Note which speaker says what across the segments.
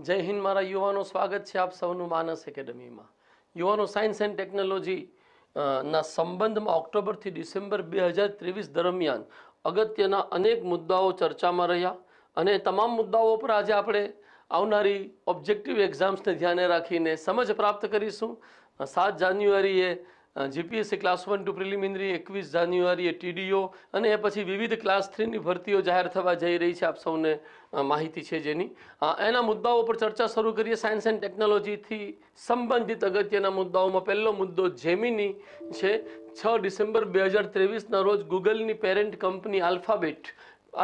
Speaker 1: જય હિન્દ મારા યુવાનો સ્વાગત છે આપ સૌનું માનસ એકેડમીમાં યુવાનો સાયન્સ એન્ડ ટેકનોલોજી ના સંબંધમાં ઓક્ટોબરથી ડિસેમ્બર બે હજાર ત્રેવીસ દરમિયાન અગત્યના અનેક મુદ્દાઓ ચર્ચામાં રહ્યા અને તમામ મુદ્દાઓ પર આજે આપણે આવનારી ઓબ્જેક્ટિવ એક્ઝામ્સને ધ્યાને રાખીને સમજ પ્રાપ્ત કરીશું સાત જાન્યુઆરીએ GPSC class one two preliminary એકવીસ જાન્યુઆરીએ ટીડીઓ અને એ પછી વિવિધ ક્લાસ થ્રીની ભરતીઓ જાહેર થવા જઈ રહી છે આપ સૌને માહિતી છે જેની એના મુદ્દાઓ પર ચર્ચા શરૂ કરીએ સાયન્સ એન્ડ ટેકનોલોજીથી સંબંધિત અગત્યના મુદ્દાઓમાં પહેલો મુદ્દો જેમિની છે છ ડિસેમ્બર બે હજાર ત્રેવીસના રોજ ગૂગલની પેરેન્ટ કંપની આલ્ફાબેટ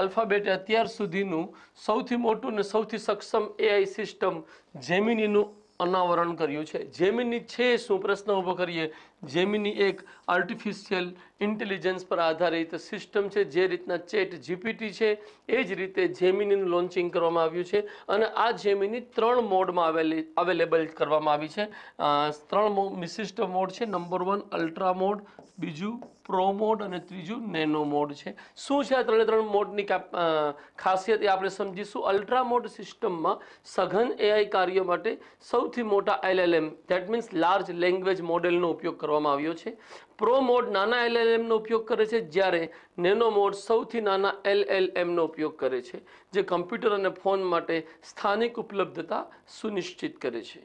Speaker 1: આલ્ફાબેટે અત્યાર સુધીનું સૌથી મોટું અને સૌથી સક્ષમ એઆઈ સિસ્ટમ જેમિનીનું અનાવરણ કર્યું છે જેમિની છે શું પ્રશ્ન ઊભો કરીએ જેમિની એક આર્ટિફિશિયલ ઇન્ટેલિજન્સ પર આધારિત સિસ્ટમ છે જે રીતના ચેટ જીપીટી છે એ જ રીતે જેમિનીનું લોન્ચિંગ કરવામાં આવ્યું છે અને આ જેમિની ત્રણ મોડમાં આવેલી અવેલેબલ કરવામાં આવી છે ત્રણ વિશિષ્ટ મોડ છે નંબર વન અલ્ટ્રા મોડ બીજું પ્રો મોડ અને ત્રીજું નેનો મોડ છે શું છે આ ત્રણે ત્રણ મોડની ખાસિયત એ આપણે સમજીશું અલ્ટ્રા મોડ સિસ્ટમમાં સઘન એઆઈ કાર્ય માટે સૌથી મોટા LLM that means large language મોડેલનો ઉપયોગ કરવામાં આવ્યો છે પ્રો મોડ નાના એલએલએમનો ઉપયોગ કરે છે જ્યારે નેનો મોડ સૌથી નાના એલ એલ એમનો ઉપયોગ કરે છે જે કમ્પ્યુટર અને ફોન માટે સ્થાનિક ઉપલબ્ધતા સુનિશ્ચિત કરે છે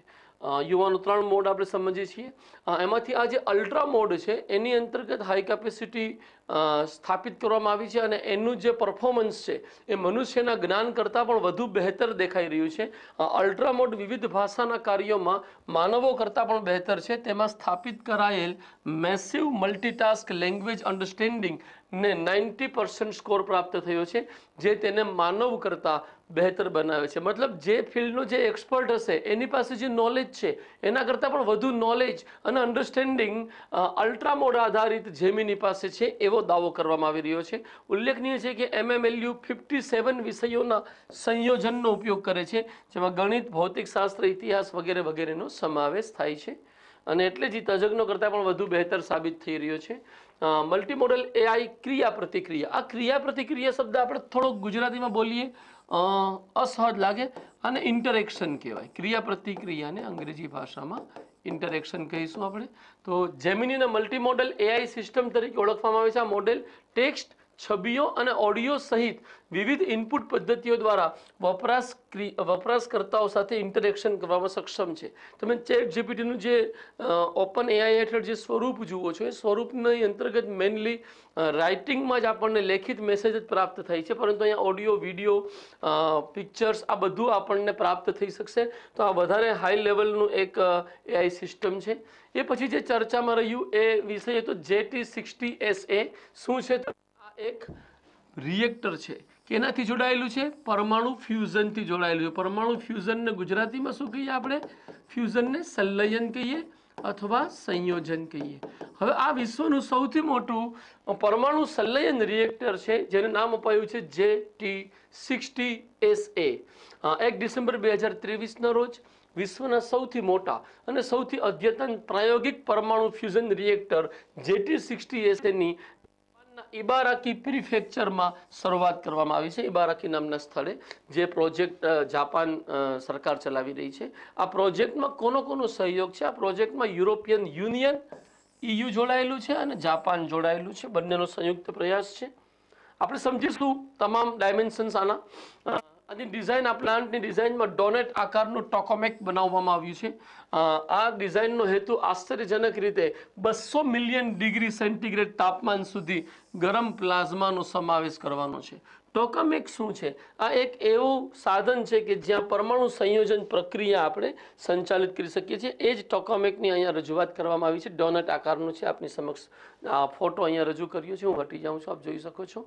Speaker 1: યુવાનો ત્રણ મોડ આપણે સમજીએ છીએ એમાંથી આ જે અલ્ટ્રા મોડ છે એની અંતર્ગત હાઈ કેપેસિટી સ્થાપિત કરવામાં આવી છે અને એનું જે પરફોર્મન્સ છે એ મનુષ્યના જ્ઞાન કરતાં પણ વધુ બહેતર દેખાઈ રહ્યું છે અલ્ટ્રા મોડ વિવિધ ભાષાના કાર્યોમાં માનવો કરતાં પણ બહેતર છે તેમાં સ્થાપિત કરાયેલ મેસિવ મલ્ટીટાસ્ક લેંગ્વેજ અન્ડરસ્ટેન્ડિંગ ને નાઇન્ટી પર્સન્ટ સ્કોર પ્રાપ્ત થયો છે જે તેને માનવ કરતાં બહેતર બનાવે છે મતલબ જે ફિલ્ડનો જે એક્સપર્ટ હશે એની પાસે જે નોલેજ છે એના કરતાં પણ વધુ નોલેજ અને અન્ડરસ્ટેન્ડિંગ અલ્ટ્રામોડ આધારિત જેમીની પાસે છે એવો દાવો કરવામાં આવી રહ્યો છે ઉલ્લેખનીય છે કે એમએમએલયુ ફિફ્ટી સેવન વિષયોના સંયોજનનો ઉપયોગ કરે છે જેમાં ગણિત ભૌતિકશાસ્ત્ર ઇતિહાસ વગેરે વગેરેનો સમાવેશ થાય છે અને એટલે જ તજજ્ઞો કરતાં પણ વધુ બહેતર સાબિત થઈ રહ્યો છે મલ્ટી મોડલ એઆઈ ક્રિયા પ્રતિક્રિયા આ ક્રિયા પ્રતિક્રિયા શબ્દ આપણે થોડોક ગુજરાતીમાં બોલીએ અસહજ લાગે અને ઇન્ટરેક્શન કહેવાય ક્રિયા પ્રતિક્રિયાને અંગ્રેજી ભાષામાં ઇન્ટરેક્શન કહીશું આપણે તો જેમિનીને મોડલ એઆઈ સિસ્ટમ તરીકે ઓળખવામાં આવે છે આ મોડેલ ટેક્સ્ટ છબીઓ અને ઓડિયો સહિત વિવિધ ઇનપુટ પદ્ધતિઓ દ્વારા વપરાશ વપરાશકર્તાઓ સાથે ઇન્ટરેક્શન કરવામાં સક્ષમ છે તમે ચેટ જીપીટીનું જે ઓપન એઆઈ હેઠળ જે સ્વરૂપ જુઓ છો એ સ્વરૂપની અંતર્ગત મેઇનલી રાઇટિંગમાં જ આપણને લેખિત મેસેજ જ પ્રાપ્ત થાય છે પરંતુ અહીંયા ઓડિયો વિડીયો પિક્ચર્સ આ બધું આપણને પ્રાપ્ત થઈ શકશે તો આ વધારે હાઈ લેવલનું એક એઆઈ સિસ્ટમ છે એ પછી જે ચર્ચામાં રહ્યું એ વિષય તો જેટી સિક્સટી એસ એ શું છે એક રિએક્ટર છે કેનાથી જોડાયેલું છે પરમાણુ ફ્યુઝનથી જોડાયેલું છે પરમાણુ ફ્યુઝનને ગુજરાતીમાં શું કહીએ આપણે ફ્યુઝનને સંલયન કહીએ અથવા સંયોજન કહીએ હવે આ વિશ્વનું સૌથી મોટું પરમાણુ સંલયન રિએક્ટર છે જેનું નામ અપાયું છે જે ટી સિક્સટી એસ એ એક ડિસેમ્બર બે હજાર ત્રેવીસના રોજ વિશ્વના સૌથી મોટા અને સૌથી અદ્યતન પ્રાયોગિક પરમાણુ fusion reactor JT sixty S એસએની ઇબારાકી પ્રિફેક્ચરમાં શરૂઆત કરવામાં આવી છે ઇબારાકી નામના સ્થળે જે પ્રોજેક્ટ જાપાન સરકાર ચલાવી રહી છે આ પ્રોજેક્ટમાં કોનો કોનો સહયોગ છે આ પ્રોજેક્ટમાં યુરોપિયન યુનિયન ઈયુ જોડાયેલું છે અને જાપાન જોડાયેલું છે બંનેનો સંયુક્ત પ્રયાસ છે આપણે સમજીશું તમામ ડાયમેન્શન્સ આના આની ડિઝાઇન આ પ્લાન્ટની ડિઝાઇનમાં ડોનેટ આકારનું ટોકોમેક બનાવવામાં આવ્યું છે આ ડિઝાઇનનો હેતુ આશ્ચર્યજનક રીતે બસો મિલિયન ડિગ્રી સેન્ટીગ્રેડ તાપમાન સુધી ગરમ પ્લાઝમાનો સમાવેશ કરવાનો છે ટોકોમેક શું છે આ એક એવું સાધન છે કે જ્યાં પરમાણુ સંયોજન પ્રક્રિયા આપણે સંચાલિત કરી શકીએ છીએ એ જ ટોકોમેકની અહીંયા રજૂઆત કરવામાં આવી છે ડોનટ આકારનું છે આપની સમક્ષ આ ફોટો અહીંયા રજૂ કર્યો છે હું હટી જાઉં છું આપ જોઈ શકો છો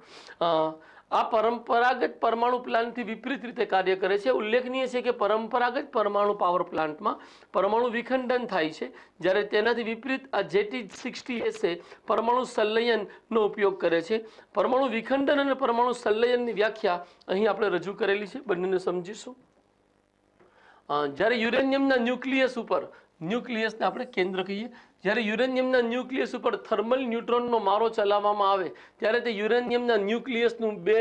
Speaker 1: આ પરંપરાગત પરમાણુ પ્લાન્ટથી વિપરીત રીતે કાર્ય કરે છે ઉલ્લેખનીય છે કે પરંપરાગત પરમાણુ પાવર પ્લાન્ટમાં પરમાણુ વિખંડન થાય છે જ્યારે તેનાથી વિપરીત આ જેટી સિક્સટી એસે પરમાણુ સંલયનનો ઉપયોગ કરે છે પરમાણુ વિખંડન અને પરમાણુ સંલયનની વ્યાખ્યા અહીં આપણે રજૂ કરેલી છે બંનેને સમજીશું જ્યારે યુરેનિયમના ન્યુક્લિયસ ઉપર ન્યુક્લિયસને આપણે કેન્દ્ર કહીએ જ્યારે યુરેનિયમના ન્યુક્લિયસ ઉપર થર્મલ ન્યુટ્રોનનો મારો ચલાવવામાં આવે ત્યારે તે યુરેનિયમના ન્યુક્લિયસનું બે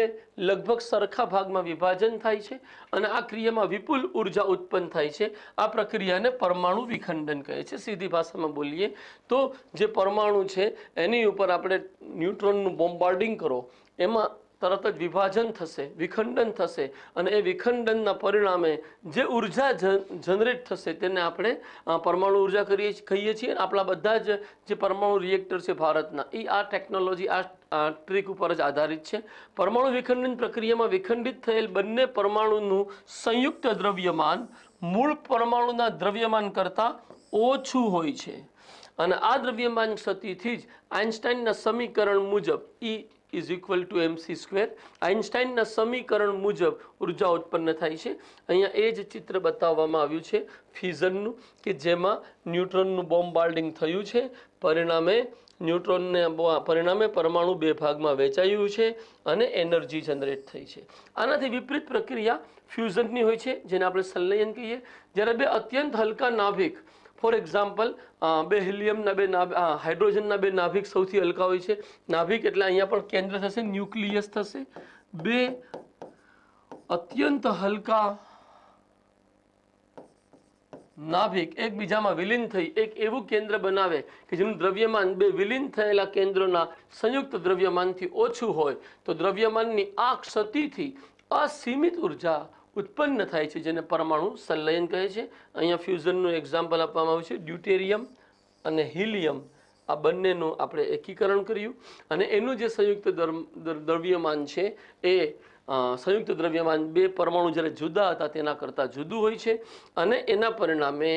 Speaker 1: લગભગ સરખા ભાગમાં વિભાજન થાય છે અને આ ક્રિયામાં વિપુલ ઉર્જા ઉત્પન્ન થાય છે આ પ્રક્રિયાને પરમાણુ વિખંડન કહે છે સીધી ભાષામાં બોલીએ તો જે પરમાણુ છે એની ઉપર આપણે ન્યુટ્રોનનું બોમ્બાર્ડિંગ કરો એમાં તરત જ વિભાજન થશે વિખંડન થશે અને એ વિખંડનના પરિણામે જે ઉર્જા જનરેટ થશે તેને આપણે પરમાણુ ઉર્જા કરીએ કહીએ છીએ આપણા બધા જ જે પરમાણુ રિએક્ટર છે ભારતના એ આ ટેકનોલોજી આ ટ્રીક ઉપર જ આધારિત છે પરમાણુ વિખંડન પ્રક્રિયામાં વિખંડિત થયેલ બંને પરમાણુનું સંયુક્ત દ્રવ્યમાન મૂળ પરમાણુના દ્રવ્યમાન કરતાં ઓછું હોય છે અને આ દ્રવ્યમાન ક્ષતિથી જ આઇન્સ્ટાઈનના સમીકરણ મુજબ E is equal to MC square આઇન્સ્ટાઇનના સમીકરણ મુજબ ઉર્જા ઉત્પન્ન થાય છે અહીંયા એ જ ચિત્ર બતાવવામાં આવ્યું છે ફિઝનનું કે જેમાં ન્યુટ્રોનનું બોમ્બાર્ડિંગ થયું છે પરિણામે ન્યુટ્રોનને પરિણામે પરમાણુ બે ભાગમાં વેચાયું છે અને એનર્જી જનરેટ થઈ છે આનાથી વિપરીત પ્રક્રિયા ફ્યુઝનની હોય છે જેને આપણે સંલયન કહીએ જ્યારે બે અત્યંત હલકા નાભિક ફોર એક્ઝામ્પલ બે હિલિયમના બે હાઇડ્રોજનના બે નાભિક સૌથી હલકા હોય છે નાભિક એટલે અહીંયા પણ કેન્દ્ર થશે ન્યુક્લિયસ થશે બે અત્યંત હલકા નાભિક એકબીજામાં વિલીન થઈ એક એવું કેન્દ્ર બનાવે કે જેનું દ્રવ્યમાન બે વિલીન થયેલા કેન્દ્રોના સંયુક્ત દ્રવ્યમાનથી ઓછું હોય તો દ્રવ્યમાનની આ ક્ષતિથી અસીમિત ઉર્જા ઉત્પન્ન થાય છે જેને પરમાણુ સંલયન કહે છે અહીંયા ફ્યુઝનનું એક્ઝામ્પલ આપવામાં આવ્યું છે ડ્યુટેરિયમ અને હિલિયમ આ બંનેનું આપણે એકીકરણ કર્યું અને એનું જે સંયુક્ત દ્રવ્યમાન છે એ સંયુક્ત દ્રવ્યમાન બે પરમાણુ જ્યારે જુદા હતા તેના કરતાં જુદું હોય છે અને એના પરિણામે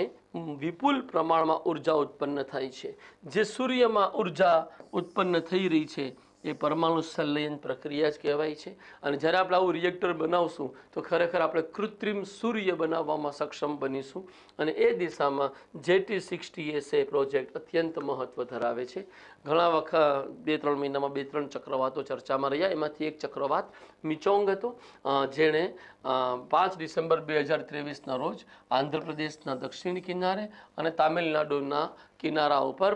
Speaker 1: વિપુલ પ્રમાણમાં ઉર્જા ઉત્પન્ન થાય છે જે સૂર્યમાં ઉર્જા ઉત્પન્ન થઈ રહી છે એ પરમાણુ સંલયન પ્રક્રિયા જ કહેવાય છે અને જ્યારે આપણે આવું રિએક્ટર બનાવશું તો ખરેખર આપણે કૃત્રિમ સૂર્ય બનાવવામાં સક્ષમ બનીશું અને એ દિશામાં JT sixty S A project અત્યંત મહત્ત્વ ધરાવે છે ઘણા વખત બે ત્રણ મહિનામાં બે ત્રણ ચક્રવાતો ચર્ચામાં રહ્યા એમાંથી એક ચક્રવાત મિચોંગ હતો જેણે પાંચ ડિસેમ્બર બે હજાર ત્રેવીસના રોજ આંધ્રપ્રદેશના દક્ષિણ કિનારે અને તામિલનાડુના કિનારા ઉપર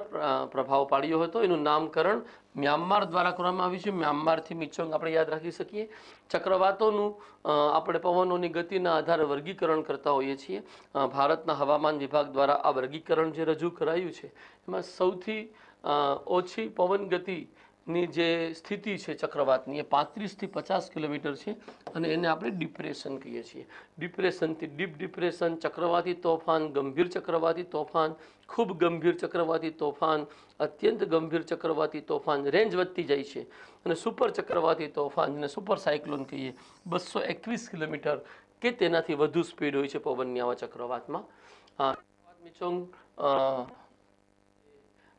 Speaker 1: પ્રભાવ પાડ્યો હતો એનું નામકરણ મ્યાનમાર દ્વારા કરવામાં આવી છે મ્યાનમારથી મિચોંગ આપણે યાદ રાખી શકીએ ચક્રવાતોનું આપણે પવનોની ગતિના આધારે વર્ગીકરણ કરતા હોઈએ છીએ ભારતના હવામાન વિભાગ દ્વારા આ વર્ગીકરણ જે રજૂ કરાયું છે એમાં સૌથી ઓછી પવન ગતિ ની જે સ્થિતિ છે ચક્રવાતની એ પાંત્રીસથી પચાસ કિલોમીટર છે અને એને આપણે ડિપ્રેશન કહીએ છીએ ડિપ્રેશનથી ડીપ ડિપ્રેશન ચક્રવાતી તોફાન ગંભીર ચક્રવાતી તોફાન ખૂબ ગંભીર ચક્રવાતી તોફાન અત્યંત ગંભીર ચક્રવાતી તોફાન રેન્જ વધતી જાય છે અને સુપર ચક્રવાતી તોફાન અને સુપર સાયક્લોન કહીએ બસો એકવીસ કિલોમીટર કે તેનાથી વધુ સ્પીડ હોય છે પવનની આવા ચક્રવાતમાં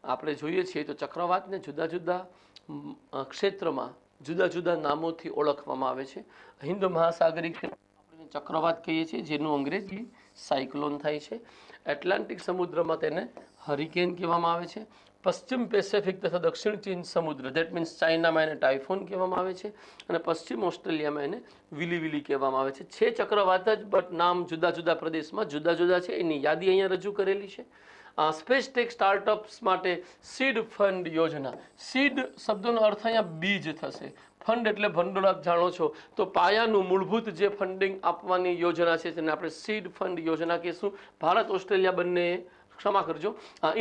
Speaker 1: આપણે જોઈએ છીએ તો ચક્રવાતને જુદા જુદા ક્ષેત્રમાં જુદા જુદા નામોથી ઓળખવામાં આવે છે હિન્દુ મહાસાગરી આપણે ચક્રવાત કહીએ છીએ જેનું અંગ્રેજી સાયક્લોન થાય છે એટલાન્ટિક સમુદ્રમાં તેને હરિકેન કહેવામાં આવે છે પશ્ચિમ પેસેફિક તથા દક્ષિણ ચીન સમુદ્ર દેટ મીન્સ ચાઇનામાં એને ટાઇફોન કહેવામાં આવે છે અને પશ્ચિમ ઓસ્ટ્રેલિયામાં એને વિલી વિલી કહેવામાં આવે છે છે ચક્રવાત જ બટ નામ જુદા જુદા પ્રદેશમાં જુદા જુદા છે એની યાદી અહીંયા રજૂ કરેલી છે સ્પેસ ટેક સ્ટાર્ટઅપ્સ માટે સીડ ફંડ યોજના સીડ શબ્દનો અર્થ અહીંયા બીજ થશે ફંડ એટલે ભંડોળ આપ જાણો છો તો પાયાનું મૂળભૂત જે ફંડિંગ આપવાની યોજના છે તેને આપણે સીડ ફંડ યોજના કહીશું ભારત ઓસ્ટ્રેલિયા બંને ક્ષમા કરજો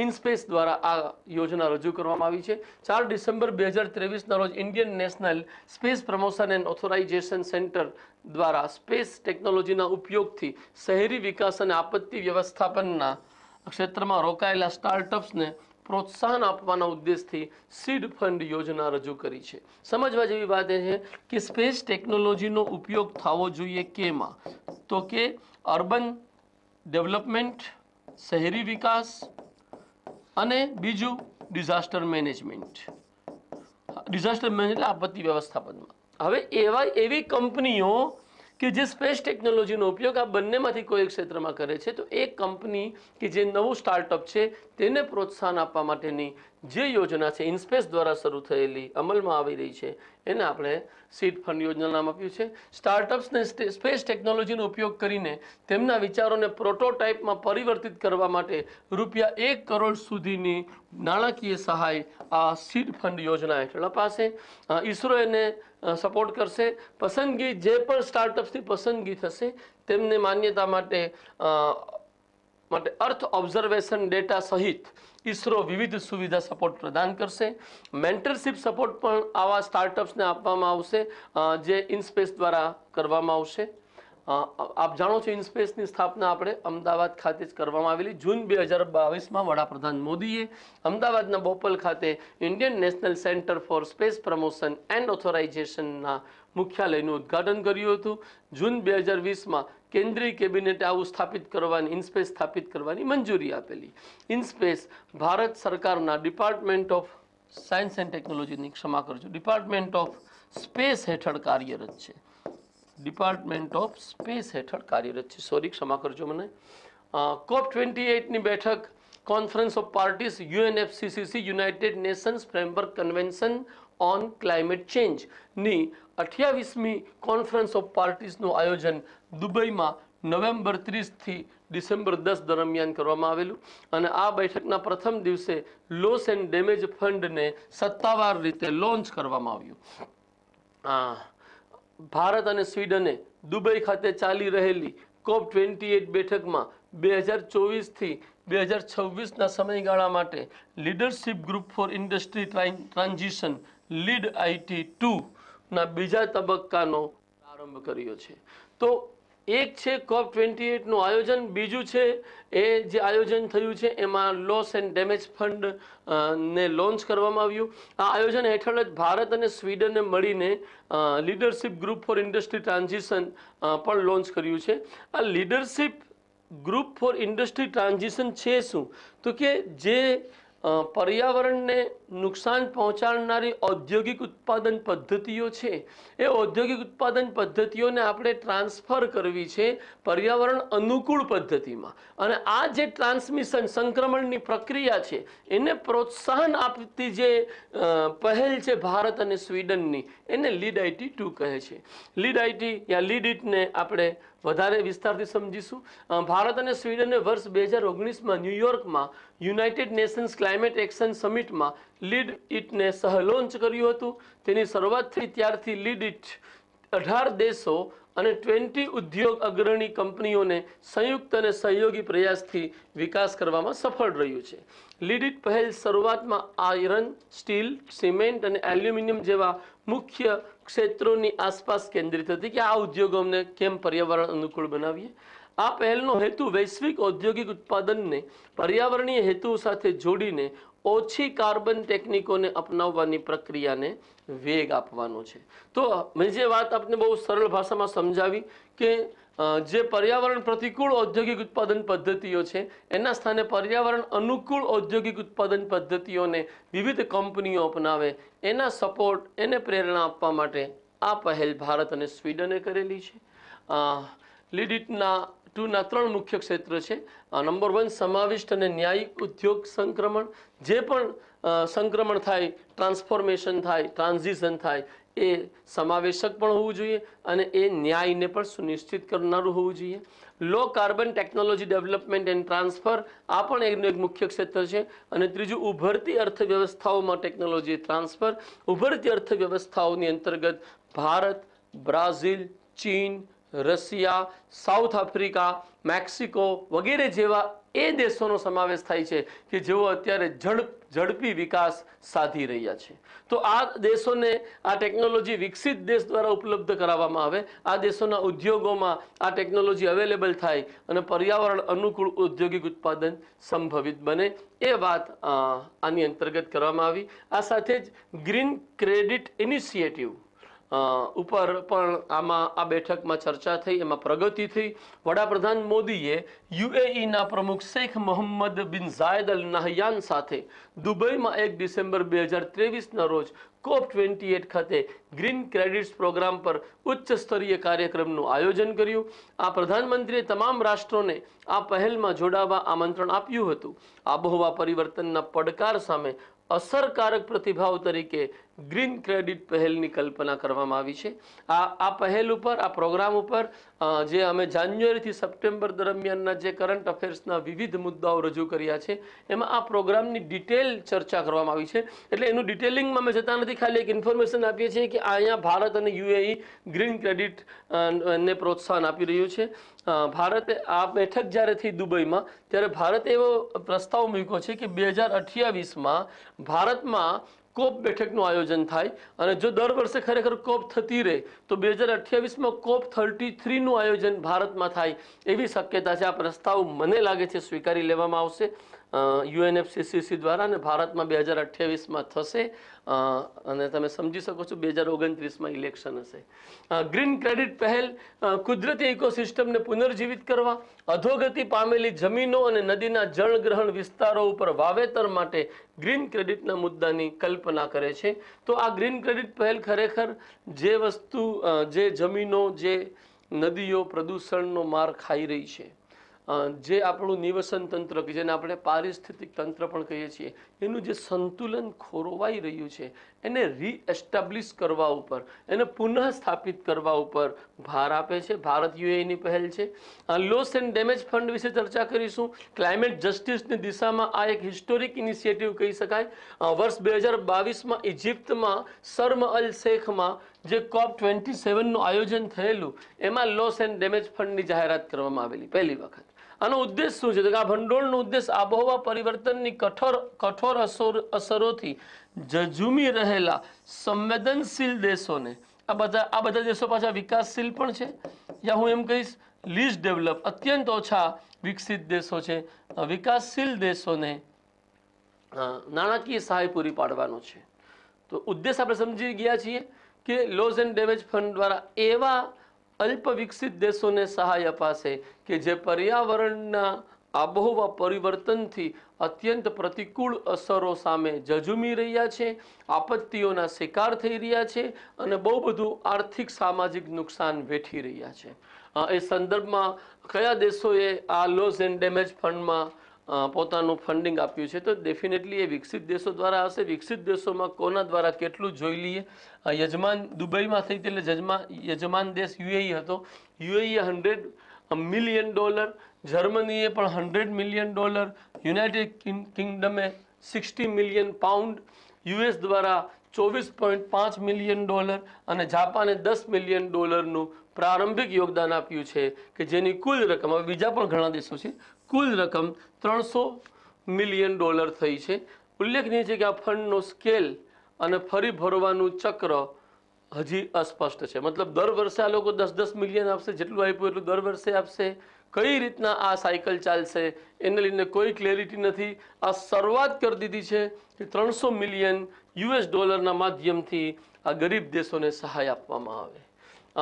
Speaker 1: ઇનસ્પેસ દ્વારા આ યોજના રજૂ કરવામાં આવી છે ચાર ડિસેમ્બર બે હજાર ત્રેવીસના રોજ Indian National Space Promotion and Authorization Centre દ્વારા સ્પેસ ટેકનોલોજીના ઉપયોગથી શહેરી વિકાસ અને આપત્તિ વ્યવસ્થાપનના ક્ષેત્રમાં રોકાયેલા સ્ટાર્ટઅપ્સને પ્રોત્સાહન આપવાના ઉદ્દેશથી સીડ ફંડ યોજના રજૂ કરી છે સમજવા જેવી વાત એ છે કે સ્પેસ ટેકનોલોજીનો ઉપયોગ થવો જોઈએ કેમાં તો કે અર્બન ડેવલપમેન્ટ શહેરી વિકાસ અને બીજું ડિઝાસ્ટર મેનેજમેન્ટ ડિઝાસ્ટર મેનેજમેન્ટ આપત્તિ વ્યવસ્થાપનમાં હવે એવા એવી કંપનીઓ કે જે સ્પેસ ટેકનોલોજીનો ઉપયોગ આ બંનેમાંથી કોઈ એક ક્ષેત્રમાં કરે છે તો એ કંપની કે જે નવું સ્ટાર્ટઅપ છે તેને પ્રોત્સાહન આપવા માટેની જે યોજના છે ઇન્સ્પેસ દ્વારા શરૂ થયેલી અમલમાં આવી રહી છે એને આપણે સીટ ફંડ યોજના નામ આપ્યું છે સ્ટાર્ટઅપ્સને સ્પેસ ટેકનોલોજીનો ઉપયોગ કરીને તેમના વિચારોને પ્રોટોટાઇપમાં પરિવર્તિત કરવા માટે રૂપિયા એક કરોડ સુધીની નાણાકીય સહાય આ સીડ ફંડ યોજના હેઠળ અપાશે ઈસરો એને સપોર્ટ કરશે પસંદગી જે પણ સ્ટાર્ટઅપ્સની પસંદગી થશે તેમને માન્યતા માટે માટે અર્થ ઓબ્ઝર્વેશન ડેટા સહિત ઇસરો વિવિધ સુવિધા સપોર્ટ પ્રદાન કરશે મેન્ટરશિપ સપોર્ટ પણ આવા સ્ટાર્ટઅપ્સને આપવામાં આવશે જે ઇનસ્પેસ દ્વારા કરવામાં આવશે આપ જાણો છો ઇનસ્પેસની સ્થાપના આપણે અમદાવાદ ખાતે જ કરવામાં આવેલી જૂન બે હજાર બાવીસમાં વડાપ્રધાન મોદીએ અમદાવાદના બોપલ ખાતે Indian National Centre for Space Promotion and ઓથોરાઇઝેશનના મુખ્યાલયનું ઉદ્ઘાટન કર્યું હતું જૂન બે હજાર વીસમાં કેન્દ્રીય કેબિનેટે આવું સ્થાપિત કરવાની ઇન્સ્પેસ સ્થાપિત કરવાની મંજૂરી આપેલી ઇન્સ્પેસ ભારત સરકારના ડિપાર્ટમેન્ટ ઓફ સાયન્સ એન્ડ ટેકનોલોજીની ક્ષમા કરજો ડિપાર્ટમેન્ટ ઓફ સ્પેસ હેઠળ કાર્યરત છે ડિપાર્ટમેન્ટ ઓફ સ્પેસ હેઠળ કાર્યરત છે સોરી ક્ષમા કરજો મને કોપ ટ્વેન્ટી એટની બેઠક Conference of Parties UNFCCC United Nations Framework Convention on Climate ચેન્જની અઠ્યાવીસમી કોન્ફરન્સ ઓફ પાર્ટીસનું આયોજન દુબઈમાં નવેમ્બર ત્રીસથી ડિસેમ્બર દસ દરમિયાન કરવામાં આવેલું અને આ બેઠકના પ્રથમ દિવસે લોસ એન્ડ ડેમેજ ફંડને સત્તાવાર રીતે લોન્ચ કરવામાં આવ્યું ભારત અને સ્વીડને દુબઈ ખાતે ચાલી રહેલી કોપ ટ્વેન્ટી એટ બેઠકમાં બે હજાર ચોવીસથી બે હજાર છવ્વીસના સમયગાળા માટે leadership group for industry transition lead IT ટુના બીજા તબક્કાનો પ્રારંભ કર્યો છે તો એક છે કોપ ટ્વેન્ટી એટનું આયોજન બીજું છે એ જે આયોજન થયું છે એમાં લોસ એન્ડ ડેમેજ ફંડ ને લોન્ચ કરવામાં આવ્યું આ આયોજન હેઠળ જ ભારત અને સ્વીડને મળીને leadership group for industry transition પણ લોન્ચ કર્યું છે આ leadership group for industry transition છે શું તો કે જે પર્યાવરણને નુકસાન પહોંચાડનારી ઔદ્યોગિક ઉત્પાદન પદ્ધતિઓ છે એ ઔદ્યોગિક ઉત્પાદન પદ્ધતિઓને આપણે ટ્રાન્સફર કરવી છે પર્યાવરણ અનુકૂળ પદ્ધતિમાં અને આ જે ટ્રાન્સમિશન સંક્રમણની પ્રક્રિયા છે એને પ્રોત્સાહન આપતી જે પહેલ છે ભારત અને સ્વીડનની એને લીડ આઈટી ટુ કહે છે લીડ આઈટી યા લીડ ઇટને આપણે વધારે વિસ્તારથી સમજીશું ભારત અને સ્વીડને વર્ષ બે હજાર ઓગણીસમાં ન્યૂયોર્કમાં યુનાઇટેડ નેશન્સ ક્લાઇમેટ એક્શન સમિટમાં લીડ ઇટને સહ લોન્ચ કર્યું હતું તેની શરૂઆત થઈ ત્યારથી લીડ ઇટ અઢાર દેશો અને ટ્વેન્ટી ઉદ્યોગ અગ્રણી કંપનીઓને સંયુક્ત અને સહયોગી પ્રયાસથી વિકાસ કરવામાં સફળ રહ્યું છે લીડિટ પહેલ શરૂઆતમાં આયરન સ્ટીલ સિમેન્ટ અને એલ્યુમિનિયમ જેવા મુખ્ય ક્ષેત્રોની આસપાસ કેન્દ્રિત હતી કે આ ઉદ્યોગો અમને કેમ પર્યાવરણ અનુકૂળ બનાવીએ આ પહેલનો હેતુ વૈશ્વિક ઔદ્યોગિક ઉત્પાદનને પર્યાવરણીય હેતુ સાથે જોડીને ઓછી કાર્બન ટેકનિકોને અપનાવવાની પ્રક્રિયાને વેગ આપવાનો છે તો મેં જે વાત આપને બહુ સરળ ભાષામાં સમજાવી કે જે પર્યાવરણ પ્રતિકૂળ ઔદ્યોગિક ઉત્પાદન પદ્ધતિઓ છે એના સ્થાને પર્યાવરણ અનુકૂળ ઔદ્યોગિક ઉત્પાદન પદ્ધતિઓને વિવિધ કંપનીઓ અપનાવે એના સપોર્ટ એને પ્રેરણા આપવા માટે આ પહેલ ભારત અને સ્વીડને કરેલી છે લીડિટના ટુના ત્રણ મુખ્ય ક્ષેત્ર છે નંબર વન સમાવિષ્ટ અને ન્યાયિક ઉદ્યોગ સંક્રમણ જે પણ સંક્રમણ થાય ટ્રાન્સફોર્મેશન થાય ટ્રાન્ઝિશન થાય એ સમાવેશક પણ હોવું જોઈએ અને એ ન્યાયને પણ સુનિશ્ચિત કરનારું હોવું જોઈએ low carbon technology development and transfer આ પણ એનું એક મુખ્ય ક્ષેત્ર છે અને ત્રીજું ઉભરતી અર્થવ્યવસ્થાઓમાં ટેકનોલોજી ટ્રાન્સફર ઉભરતી અર્થવ્યવસ્થાઓની અંતર્ગત ભારત બ્રાઝિલ ચીન રશિયા સાઉથ આફ્રિકા મેક્સિકો વગેરે જેવા એ દેશોનો સમાવેશ થાય છે કે જેઓ અત્યારે ઝડપ ઝડપી વિકાસ સાધી રહ્યા છે તો આ દેશોને આ ટેકનોલોજી વિકસિત દેશ દ્વારા ઉપલબ્ધ કરાવવામાં આવે આ દેશોના ઉદ્યોગોમાં આ ટેકનોલોજી અવેલેબલ થાય અને પર્યાવરણ અનુકૂળ ઔદ્યોગિક ઉત્પાદન સંભવિત બને એ વાત આની અંતર્ગત કરવામાં આવી આ સાથે જ ગ્રીન ક્રેડિટ ઇનિશિયેટિવ ઉપર પણ આમાં આ બેઠકમાં ચર્ચા થઈ એમાં પ્રગતિ થઈ વડાપ્રધાન મોદીએ યુએઈના પ્રમુખ શેખ મોહમ્મદ બિન ઝાયદ અલ નાહયાન સાથે દુબઈમાં એક ડિસેમ્બર બે હજાર ત્રેવીસના રોજ કોપ ટ્વેન્ટી એટ ખાતે ગ્રીન ક્રેડિટ્સ પ્રોગ્રામ પર ઉચ્ચ સ્તરીય કાર્યક્રમનું આયોજન કર્યું આ પ્રધાનમંત્રીએ તમામ રાષ્ટ્રોને આ પહેલમાં જોડાવા આમંત્રણ આપ્યું હતું આબોહવા પરિવર્તનના પડકાર સામે અસરકારક પ્રતિભાવ તરીકે ગ્રીન ક્રેડિટ પહેલની કલ્પના કરવામાં આવી છે આ આ પહેલ ઉપર આ પ્રોગ્રામ ઉપર જે અમે જાન્યુઆરીથી સપ્ટેમ્બર દરમિયાનના જે કરંટ અફેર્સના વિવિધ મુદ્દાઓ રજૂ કર્યા છે એમાં આ પ્રોગ્રામની ડિટેલ ચર્ચા કરવામાં આવી છે એટલે એનું ડિટેલિંગમાં અમે જતા નથી ખાલી એક ઇન્ફોર્મેશન આપીએ છીએ કે અહીંયા ભારત અને યુએઈ ગ્રીન ક્રેડિટ ને પ્રોત્સાહન આપી રહ્યું છે ભારતે આ બેઠક જ્યારે થઈ દુબઈમાં ત્યારે ભારતે એવો પ્રસ્તાવ મૂક્યો છે કે બે હજાર અઠ્યાવીસમાં ભારતમાં કોપ બેઠકનું આયોજન થાય અને જો દર વર્ષે ખરેખર કોપ થતી રહે તો બે હજાર અઠ્યાવીસમાં કોપ થર્ટી થ્રીનું આયોજન ભારતમાં થાય એવી શક્યતા છે આ પ્રસ્તાવ મને લાગે છે સ્વીકારી લેવામાં આવશે યુએનએફસીસીસી દ્વારા અને ભારતમાં બે હજાર અઠ્યાવીસમાં થશે અને તમે સમજી શકો છો બે હજાર ઓગણત્રીસમાં ઇલેક્શન હશે ગ્રીન ક્રેડિટ પહેલ કુદરતી ઇકોસિસ્ટમને પુનર્જીવિત કરવા અધોગતિ પામેલી જમીનો અને નદીના જળગ્રહણ વિસ્તારો ઉપર વાવેતર માટે ગ્રીન ક્રેડિટના મુદ્દાની કલ્પના કરે છે તો આ ગ્રીન ક્રેડિટ પહેલ ખરેખર જે વસ્તુ જે જમીનો જે નદીઓ પ્રદૂષણનો માર ખાઈ રહી છે જે આપણું નિવસન તંત્ર કે જેને આપણે પારિસ્થિતિક તંત્ર પણ કહીએ છીએ એનું જે સંતુલન ખોરવાઈ રહ્યું છે એને રીએસ્ટાબ્લિશ કરવા ઉપર એને પુનઃસ્થાપિત કરવા ઉપર ભાર આપે છે ભારત યુએની પહેલ છે લોસ એન્ડ ડેમેજ ફંડ વિશે ચર્ચા કરીશું ક્લાઇમેટ જસ્ટિસની દિશામાં આ એક હિસ્ટોરિક ઇનિશિયેટિવ કહી શકાય વર્ષ બે હજાર બાવીસમાં ઇજિપ્તમાં શર્મ અલ શેખમાં જે કોપ ટ્વેન્ટી સેવનનું આયોજન થયેલું એમાં લોસ એન્ડ ડેમેજ ફંડની જાહેરાત કરવામાં આવેલી પહેલી વખત આનો ઉદ્દેશ શું છે તો કે આ ભંડોળનો ઉદ્દેશ આબોહવા પરિવર્તનની કઠોર કઠોર અસરોથી જજુમી રહેલા સંવેદનશીલ દેશોને આ બધા આ બધા દેશો પાછા વિકાસશીલ પણ છે યા હું એમ કહીશ લીઝ ડેવલપ અત્યંત ઓછા વિકસિત દેશો છે વિકાસશીલ દેશોને નાણાકીય સહાય પૂરી પાડવાનો છે તો ઉદ્દેશ આપણે સમજી ગયા છીએ કે લોઝ એન્ડ ડેમેજ ફંડ દ્વારા એવા અલ્પ વિકસિત દેશોને સહાય અપાશે કે જે પર્યાવરણના આબોહવા પરિવર્તનથી અત્યંત પ્રતિકૂળ અસરો સામે ઝઝુમી રહ્યા છે આપત્તિઓના શિકાર થઈ રહ્યા છે અને બહુ બધું આર્થિક સામાજિક નુકસાન વેઠી રહ્યા છે એ સંદર્ભમાં કયા દેશોએ આ લોઝ એન્ડ ડેમેજ ફંડમાં પોતાનું ફંડિંગ આપ્યું છે તો ડેફિનેટલી એ વિકસિત દેશો દ્વારા હશે વિકસિત દેશોમાં કોના દ્વારા કેટલું જોઈ લઈએ યજમાન દુબઈમાં થઈ એટલે યજમાન દેશ યુએઈ હતો યુએઈએ હંડ્રેડ મિલિયન ડોલર જર્મનીએ પણ હંડ્રેડ મિલિયન ડોલર યુનાઇટેડ કિંગડમે સિક્સટી મિલિયન પાઉન્ડ યુએસ દ્વારા ચોવીસ પોઈન્ટ પાંચ મિલિયન ડોલર અને જાપાને દસ મિલિયન ડોલરનું પ્રારંભિક યોગદાન આપ્યું છે કે જેની કુલ રકમ હવે બીજા પણ ઘણા દેશો છે કુલ રકમ ત્રણસો મિલિયન ડોલર થઈ છે ઉલ્લેખનીય છે કે આ ફંડનો સ્કેલ અને ફરી ભરવાનું ચક્ર હજી અસ્પષ્ટ છે મતલબ દર વર્ષે આ લોકો દસ દસ મિલિયન આપશે જેટલું આપ્યું એટલું દર વર્ષે આપશે કઈ રીતના આ સાયકલ ચાલશે એને લઈને કોઈ ક્લેરિટી નથી આ શરૂઆત કરી દીધી છે કે ત્રણસો મિલિયન યુએસ ડોલરના માધ્યમથી આ ગરીબ દેશોને સહાય આપવામાં આવે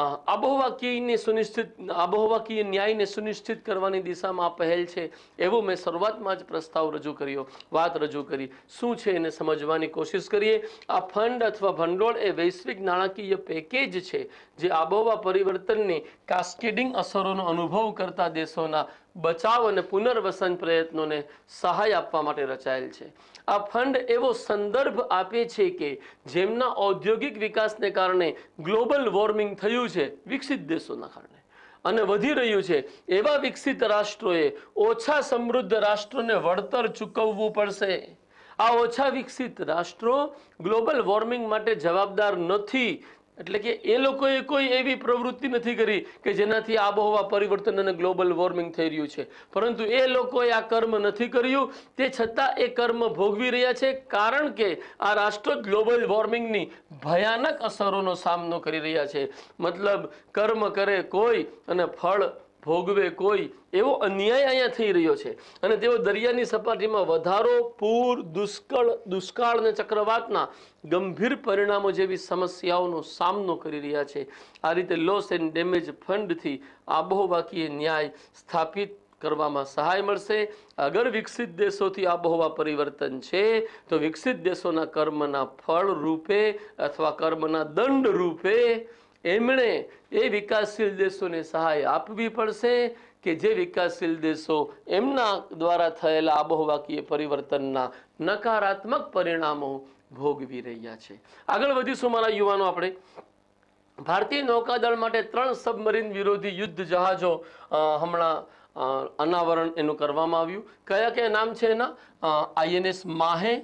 Speaker 1: આબોહવાકીયને સુનિશ્ચિત આબોહવાકીય ન્યાયને સુનિશ્ચિત કરવાની દિશામાં પહેલ છે એવો મેં શરૂઆતમાં જ પ્રસ્તાવ રજૂ કર્યો વાત રજૂ કરી શું છે એને સમજવાની કોશિશ કરીએ આ ફંડ અથવા ભંડોળ એ વૈશ્વિક નાણાકીય પેકેજ છે જે આબોહવા પરિવર્તનની કાસ્કેડિંગ અસરોનો અનુભવ કરતા દેશોના બચાવ અને પુનર્વસન પ્રયત્નોને સહાય આપવા માટે રચાયેલ છે આ ફંડ એવો સંદર્ભ આપે છે કે જેમના ઔદ્યોગિક વિકાસને કારણે ગ્લોબલ વોર્મિંગ થયું છે વિકસિત દેશોના કારણે અને વધી રહ્યું છે એવા વિકસિત રાષ્ટ્રોએ ઓછા સમૃદ્ધ રાષ્ટ્રોને વળતર ચૂકવવું પડશે આ ઓછા વિકસિત રાષ્ટ્રો ગ્લોબલ વોર્મિંગ માટે જવાબદાર નથી એટલે કે એ લોકોએ કોઈ એવી પ્રવૃત્તિ નથી કરી કે જેનાથી આબોહવા પરિવર્તન અને ગ્લોબલ વોર્મિંગ થઈ રહ્યું છે પરંતુ એ લોકોએ આ કર્મ નથી કર્યું તે છતાં એ કર્મ ભોગવી રહ્યા છે કારણ કે આ રાષ્ટ્ર ગ્લોબલ વોર્મિંગની ભયાનક અસરોનો સામનો કરી રહ્યા છે મતલબ કર્મ કરે કોઈ અને ફળ ભોગવે કોઈ એવો અન્યાય અહીંયા થઈ રહ્યો છે અને તેઓ દરિયાની સપાટીમાં વધારો પૂર દુષ્કળ દુષ્કાળ અને ચક્રવાતના ગંભીર પરિણામો જેવી સમસ્યાઓનો સામનો કરી રહ્યા છે આ રીતે લોસ એન્ડ ડેમેજ ફંડથી આબોહવાકીય ન્યાય સ્થાપિત કરવામાં સહાય મળશે અગર વિકસિત દેશોથી આબોહવા પરિવર્તન છે તો વિકસિત દેશોના કર્મના ફળ રૂપે અથવા કર્મના દંડ રૂપે એમણે એ વિકાસશીલ દેશોને સહાય આપવી પડશે કે જે વિકાસશીલ દેશો એમના દ્વારા થયેલા આબોહવાકીય પરિવર્તનના નકારાત્મક પરિણામો ભોગવી રહ્યા છે આગળ વધીશું મારા યુવાનો આપણે ભારતીય નૌકાદળ માટે ત્રણ સબમરીન વિરોધી યુદ્ધ જહાજો હમણાં અનાવરણ એનું કરવામાં આવ્યું કયા કયા નામ છે એના આઈએનએસ માહે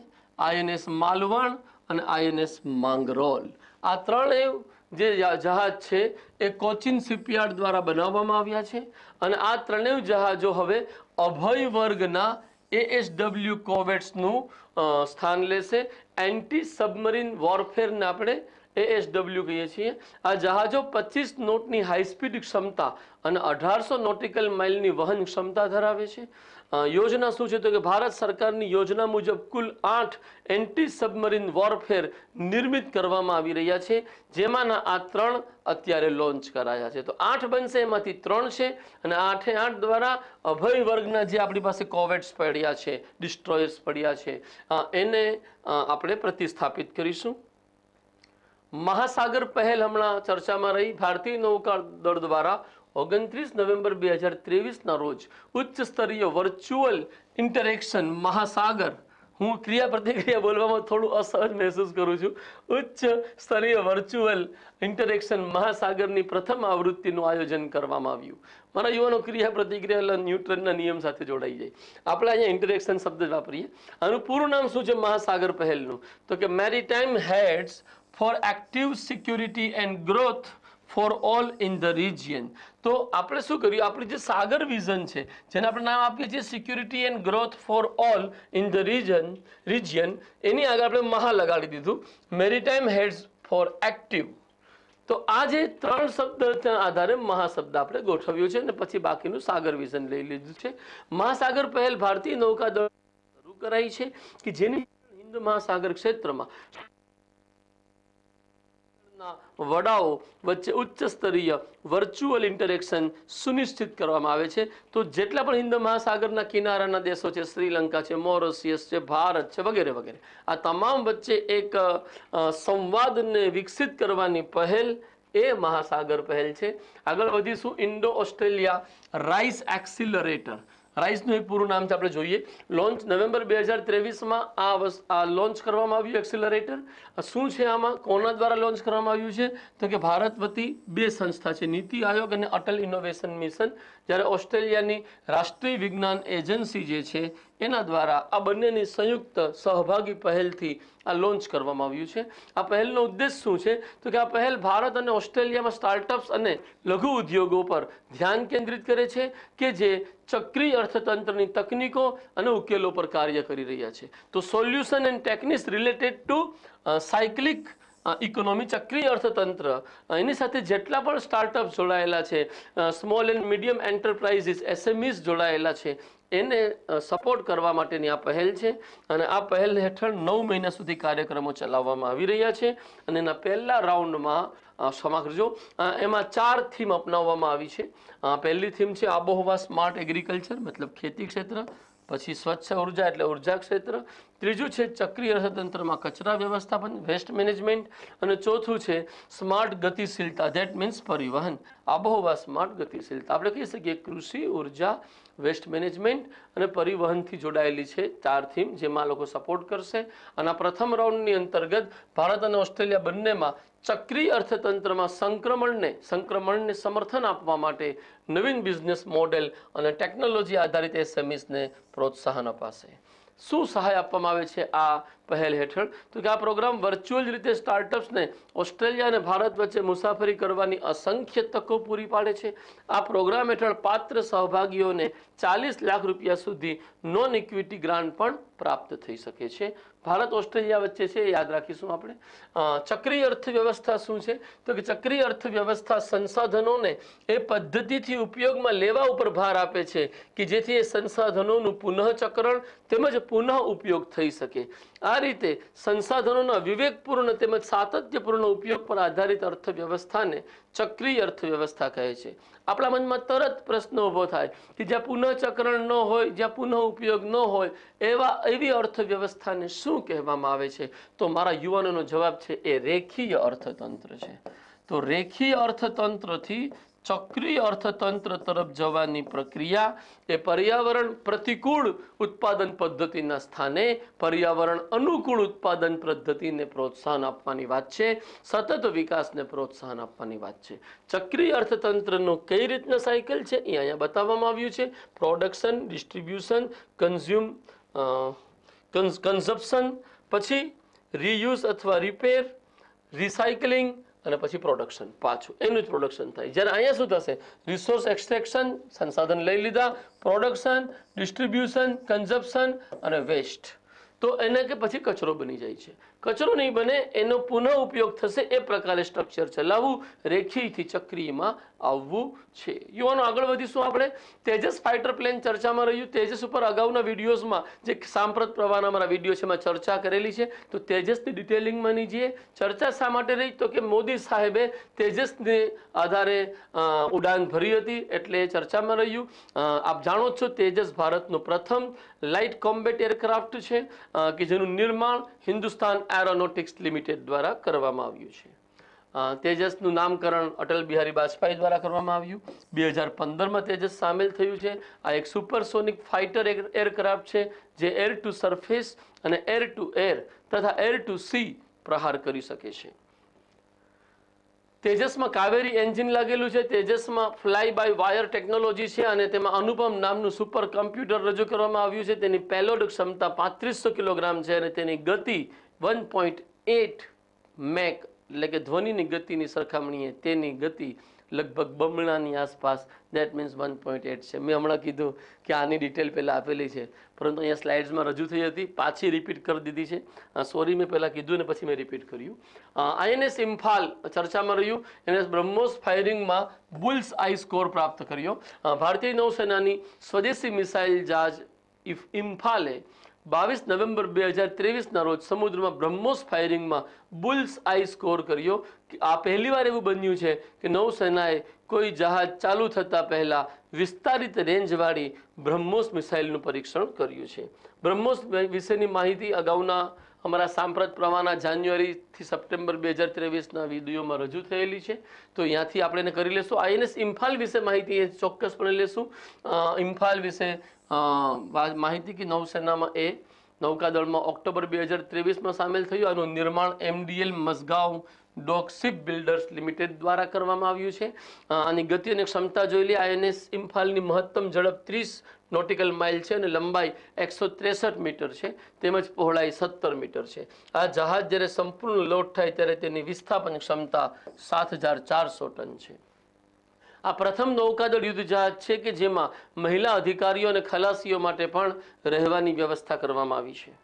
Speaker 1: આઈએનએસ માલવણ અને આઈએનએસ માંગરોલ આ ત્રણેય જે જહાજ છે એ કોચિન શિપયાર્ડ દ્વારા બનાવવામાં આવ્યા છે અને આ ત્રણેય જહાજો હવે અભય વર્ગના એએસડબલ્યુ કોવેટ્સનું સ્થાન લેશે એન્ટી સબમરીન વોરફેરને આપણે એએસડબલ્યુ કહીએ છીએ આ જહાજો પચીસ નોટની હાઈસ્પીડ ક્ષમતા અને અઢારસો નોટિકલ માઇલની વહન ક્ષમતા ધરાવે છે યોજના શું છે તો કે ભારત સરકારની યોજના મુજબ કુલ આઠ એન્ટી સબમરીન વોરફેર નિર્મિત કરવામાં આવી રહ્યા છે જેમાંના આ ત્રણ અત્યારે લોન્ચ કરાયા છે તો આઠ બનશે એમાંથી ત્રણ છે અને આઠે આઠ દ્વારા અભય વર્ગના જે આપણી પાસે કોવેટ્સ પડ્યા છે ડિસ્ટ્રોયર્સ પડ્યા છે એને આપણે પ્રતિસ્થાપિત કરીશું મહાસાગર પહેલ હમણાં ચર્ચામાં રહી ભારતીય નૌકાદળ દ્વારા ઓગણત્રીસ નવેમ્બર બે હજાર ત્રેવીસના રોજ ઉચ્ચ સ્તરીય વર્ચ્યુઅલ ઇન્ટરેક્શન મહાસાગર હું ક્રિયા પ્રતિક્રિયા બોલવામાં થોડું અસહજ મહેસૂસ કરું છું ઉચ્ચ સ્તરીય વર્ચ્યુઅલ ઇન્ટરેક્શન મહાસાગરની પ્રથમ આવૃત્તિનું આયોજન કરવામાં આવ્યું મારા યુવાનો ક્રિયા પ્રતિક્રિયા ન્યૂટ્રનના નિયમ સાથે જોડાઈ જાય આપણે અહીંયા ઇન્ટરેક્શન શબ્દ વાપરીએ આનું પૂરું નામ શું છે મહાસાગર પહેલનું તો કે maritime heads for active security and growth for all in the region તો આપણે શું કર્યું આપણું જે સાગર વિઝન છે જેને આપણે નામ આપીએ છીએ security and growth for all in the region region એની આગળ આપણે મહા લગાડી દીધું મેરીટાઈમ હેડ્સ ફોર એક્ટિવ તો આ જે ત્રણ શબ્દ આધારે મહાશબ્દ આપણે ગોઠવ્યો છે અને પછી બાકીનું સાગર વિઝન લઈ લીધું છે મહાસાગર પહેલ ભારતીય નૌકાદળ શરૂ કરાઈ છે કે જેની હિન્દ મહાસાગર ક્ષેત્રમાં વડાઓ વચ્ચે ઉચ્ચ સ્તરીય વર્ચ્યુઅલ ઇન્ટરેક્શન સુનિશ્ચિત કરવામાં આવે છે તો જેટલા પણ હિન્દ મહાસાગરના કિનારાના દેશો છે શ્રીલંકા છે મોરસિયસ છે ભારત છે વગેરે વગેરે આ તમામ વચ્ચે એક સંવાદને વિકસિત કરવાની પહેલ એ મહાસાગર પહેલ છે આગળ વધીશું ઇન્ડો ઓસ્ટ્રેલિયા રાઇસ એક્સિલરેટર રાઇસનું એક પૂરું નામ છે આપણે જોઈએ લોન્ચ નવેમ્બર બે હજાર ત્રેવીસમાં આ આ લોન્ચ કરવામાં આવ્યું એક્સિલરેટર શું છે આમાં કોના દ્વારા લોન્ચ કરવામાં આવ્યું છે તો કે ભારત વતી બે સંસ્થા છે નીતિ આયોગ અને અટલ ઇનોવેશન મિશન જ્યારે ઓસ્ટ્રેલિયાની રાષ્ટ્રીય વિજ્ઞાન એજન્સી જે છે એના દ્વારા આ બંનેની સંયુક્ત સહભાગી પહેલથી આ લોન્ચ કરવામાં આવ્યું છે આ પહેલનો ઉદ્દેશ શું છે તો કે આ પહેલ ભારત અને ઓસ્ટ્રેલિયામાં સ્ટાર્ટઅપ્સ અને લઘુ ઉદ્યોગો પર ધ્યાન કેન્દ્રિત કરે છે કે જે ચક્રીય અર્થતંત્રની તકનીકો અને ઉકેલો પર કાર્ય કરી રહ્યા છે તો solution and techniques related to cyclic economy ચક્રીય અર્થતંત્ર એની સાથે જેટલા પણ સ્ટાર્ટઅપ જોડાયેલા છે small and medium enterprises SMEs જોડાયેલા છે એને સપોર્ટ કરવા માટેની આ પહેલ છે અને આ પહેલ હેઠળ નવ મહિના સુધી કાર્યક્રમો ચલાવવામાં આવી રહ્યા છે અને એના પહેલા રાઉન્ડમાં ક્ષમા કરજો એમાં ચાર થીમ અપનાવવામાં આવી છે પહેલી થીમ છે આબોહવા સ્માર્ટ એગ્રીકલ્ચર મતલબ ખેતી ક્ષેત્ર પછી સ્વચ્છ ઉર્જા એટલે ઉર્જા ક્ષેત્ર ત્રીજું છે ચક્રીય અર્થતંત્રમાં કચરા વ્યવસ્થાપન વેસ્ટ મેનેજમેન્ટ અને ચોથું છે સ્માર્ટ ગતિશીલતા ધેટ મીન્સ પરિવહન આબોહવા સ્માર્ટ ગતિશીલતા આપણે કહી શકીએ કૃષિ ઉર્જા વેસ્ટ મેનેજમેન્ટ અને પરિવહનથી જોડાયેલી છે ચાર થીમ જેમાં લોકો સપોર્ટ કરશે અને પ્રથમ રાઉન્ડની અંતર્ગત ભારત અને ઓસ્ટ્રેલિયા બંનેમાં ચક્રીય અર્થતંત્રમાં સંક્રમણને સંક્રમણને સમર્થન આપવા માટે નવીન બિઝનેસ મોડેલ અને ટેકનોલોજી આધારિત એસએમઈસને e પ્રોત્સાહન અપાશે શું સહાય આપવામાં આવે છે આ પહેલ હેઠળ તો કે આ પ્રોગ્રામ વર્ચ્યુઅલ રીતે સ્ટાર્ટઅપ્સને ઓસ્ટ્રેલિયા અને ભારત વચ્ચે મુસાફરી કરવાની અસંખ્ય તકો પૂરી પાડે છે આ પ્રોગ્રામ હેઠળ પાત્ર સહભાગીઓને ચાલીસ લાખ રૂપિયા સુધી નોન ઇક્વિટી ગ્રાન્ટ પણ પ્રાપ્ત થઈ શકે છે ભારત ઓસ્ટ્રેલિયા વચ્ચે છે યાદ રાખીશું આપણે ચક્રી અર્થવ્યવસ્થા શું છે તો કે ચક્રી અર્થવ્યવસ્થા સંસાધનોને એ પદ્ધતિથી ઉપયોગમાં લેવા ઉપર ભાર આપે છે કે જેથી એ સંસાધનોનું પુનઃચક્રણ તેમજ પુનઃ ઉપયોગ થઈ શકે આ રીતે સંસાધનોના વિવેકપૂર્ણ તેમજ સાતત્યપૂર્ણ ઉપયોગ પર આધારિત અર્થવ્યવસ્થાને ચક્રીય અર્થવ્યવસ્થા કહે છે આપણા મનમાં તરત પ્રશ્ન ઊભો થાય કે જ્યાં પુનઃચક્રણ ન હોય જ્યાં પુનઃ ઉપયોગ ન હોય એવા એવી અર્થવ્યવસ્થાને શું કહેવામાં આવે છે તો મારા યુવાનોનો જવાબ છે એ રેખીય અર્થતંત્ર છે તો રેખીય અર્થતંત્રથી ચક્રીય અર્થતંત્ર તરફ જવાની પ્રક્રિયા એ પર્યાવરણ પ્રતિકૂળ ઉત્પાદન પદ્ધતિના સ્થાને પર્યાવરણ અનુકૂળ ઉત્પાદન પદ્ધતિને પ્રોત્સાહન આપવાની વાત છે સતત વિકાસને પ્રોત્સાહન આપવાની વાત છે ચક્રીય અર્થતંત્રનો કઈ રીતના સાયકલ છે એ અહીંયા બતાવવામાં આવ્યું છે પ્રોડક્શન ડિસ્ટ્રીબ્યુશન કન્ઝ્યુમ કન્ઝપ્શન પછી રીયુઝ અથવા રિપેર રિસાયકલિંગ અને પછી પ્રોડક્શન પાછું એનું જ પ્રોડક્શન થાય જ્યારે અહીંયા શું થશે રિસોર્સ એક્સટ્રેક્શન સંસાધન લઈ લીધા પ્રોડક્શન ડિસ્ટ્રીબ્યુશન કન્ઝપ્શન અને વેસ્ટ તો એને કે પછી કચરો બની જાય છે કચરો નહીં બને એનો પુનઃ ઉપયોગ થશે એ પ્રકારે સ્ટ્રક્ચર ચલાવવું રેખીથી ચક્રીમાં આવવું છે યુવાનો આગળ વધીશું આપણે તેજસ ફાઇટર પ્લેન ચર્ચામાં રહ્યું તેજસ ઉપર અગાઉના વિડીયોઝમાં જે સાંપ્રત પ્રવાહના અમારા વિડીયો છે એમાં ચર્ચા કરેલી છે તો તેજસની ડિટેલિંગમાં નહીં જઈએ ચર્ચા શા માટે રહી તો કે મોદી સાહેબે તેજસને આધારે ઉડાન ભરી હતી એટલે એ ચર્ચામાં રહ્યું આપ જાણો છો તેજસ ભારતનું પ્રથમ લાઇટ કોમ્બેટ એરક્રાફ્ટ છે કે જેનું નિર્માણ હિન્દુસ્તાન એરોનોટિક્સ લિમિટેડ દ્વારા કરવામાં આવ્યું છે તેજસનું નામકરણ અટલ બિહારી વાજપેયી દ્વારા કરવામાં આવ્યું બે હજાર પંદરમાં તેજસ સામેલ થયું છે આ એક સુપરસોનિક ફાઇટર એરક્રાફ્ટ છે જે એર ટુ સરફેસ અને એર ટુ એર તથા એર ટુ સી પ્રહાર કરી શકે છે તેજસમાં કાવેરી એન્જિન લાગેલું છે તેજસમાં ફ્લાય બાય વાયર ટેકનોલોજી છે અને તેમાં અનુપમ નામનું સુપર કમ્પ્યુટર રજૂ કરવામાં આવ્યું છે તેની પેલોડ ક્ષમતા પાંત્રીસો કિલોગ્રામ છે અને તેની ગતિ વન પોઈન્ટ એટ મેક એટલે કે ધ્વનિની ગતિની સરખામણીએ તેની ગતિ લગભગ બમણાની આસપાસ that means one point eight છે મેં હમણાં કીધું કે આની ડિટેલ પહેલાં આપેલી છે પરંતુ અહીંયા સ્લાઇડ્સમાં રજૂ થઈ હતી પાછી રિપીટ કરી દીધી છે સોરી મેં પહેલાં કીધું ને પછી મેં રિપીટ કર્યું આઈએનએસ ઇમ્ફાલ ચર્ચામાં રહ્યું એને બ્રહ્મોસ ફાયરિંગમાં બુલ્સ આઈ સ્કોર પ્રાપ્ત કર્યો ભારતીય નૌસેનાની સ્વદેશી મિસાઇલ જહાજ ઇમ્ફાલે બાવીસ નવેમ્બર બે હજાર ત્રેવીસના રોજ સમુદ્રમાં બ્રહ્મોસ ફાયરિંગમાં બુલ્સ આઈ સ્કોર કર્યો આ પહેલીવાર એવું બન્યું છે કે નૌસેનાએ કોઈ જહાજ ચાલુ થતાં પહેલાં વિસ્તારિત રેન્જવાળી બ્રહ્મોસ મિસાઇલનું પરીક્ષણ કર્યું છે બ્રહ્મોસ વિશેની માહિતી અગાઉના અમારા સાંપ્રત પ્રવાહના જાન્યુઆરીથી સપ્ટેમ્બર બે હજાર ત્રેવીસના વિડીયોમાં રજૂ થયેલી છે તો અહીંયાથી આપણે એને કરી લેશું આઈએનએસ ઇમ્ફાલ વિશે માહિતી એ ચોક્કસપણે લેશું ઇમ્ફાલ વિશે માહિતી કે નૌસેનામાં એ નૌકાદળમાં ઓક્ટોબર બે હજાર ત્રેવીસમાં સામેલ થયું આનું નિર્માણ MDL Mazagon dock ship builders limited દ્વારા કરવામાં આવ્યું છે આની ગતિ અને ક્ષમતા જોઈ લે આઈએનએસ ઇમ્ફાલની મહત્તમ ઝડપ ત્રીસ નોટિકલ માઇલ છે અને લંબાઈ એકસો ત્રેસઠ મીટર છે તેમજ પહોળાઈ સત્તર મીટર છે આ જહાજ જ્યારે સંપૂર્ણ લોટ થાય ત્યારે તેની વિસ્થાપન ક્ષમતા સાત ટન છે આ પ્રથમ નૌકાદળ યુદ્ધ જહાજ છે કે જેમાં મહિલા અધિકારીઓ અને ખલાસીઓ માટે પણ રહેવાની વ્યવસ્થા કરવામાં આવી છે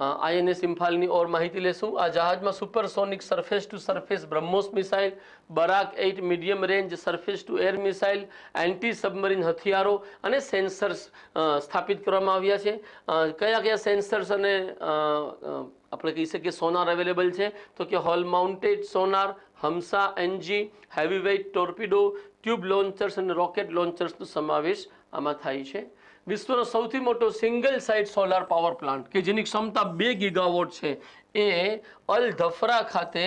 Speaker 1: આઈએનએસ ઇમ્ફાલની ઓર માહિતી લેશું આ જહાજમાં supersonic surface to surface BrahMos missile Barak eight medium range surface to air missile anti submarine હથિયારો અને સેન્સર્સ સ્થાપિત કરવામાં આવ્યા છે કયા કયા સેન્સર્સ અને આપણે કહી શકીએ સોનાર અવેલેબલ છે તો કે hull mounted sonar Humsa NG heavy weight torpedo tube launchers અને રોકેટ લોન્ચર્સનો સમાવેશ આમાં થાય છે વિશ્વનો સૌથી મોટો single site solar power plant કે જેની ક્ષમતા બે ગીગાવોટ છે એ અલ ધફરા ખાતે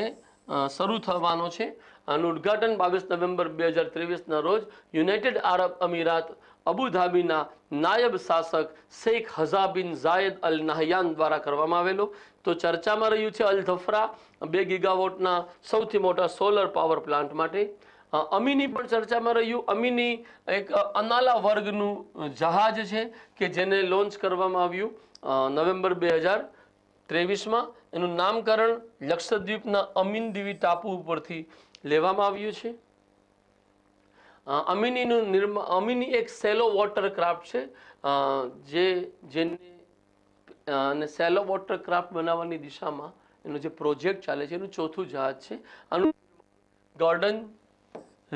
Speaker 1: શરૂ થવાનો છે આનું ઉદ્ઘાટન બાવીસ નવેમ્બર બે હજાર ત્રેવીસના રોજ યુનાઇટેડ આરબ અમીરાત અબુધાબીના નાયબ શાસક શેખ હઝાબિન ઝાયદ અલ નાહયાન દ્વારા કરવામાં આવેલો તો ચર્ચામાં રહ્યું છે અલ ધફરા બે ગીગાવોટના સૌથી મોટા સોલર પાવર પ્લાન્ટ માટે અમીની પણ ચર્ચામાં રહ્યું અમીની એક અનાલા વર્ગનું જહાજ છે કે જેને લોન્ચ કરવામાં આવ્યું નવેમ્બર બે હજાર ત્રેવીસમાં એનું નામકરણ લક્ષદ્વીપના અમીન દીવી ટાપુ ઉપરથી લેવામાં આવ્યું છે અમીનીનું નિર્મા અમીની એક સેલો વોટર ક્રાફ્ટ છે જે જેને સેલો વોટર ક્રાફ્ટ બનાવવાની દિશામાં એનો જે પ્રોજેક્ટ ચાલે છે એનું ચોથું જહાજ છે આનું Garden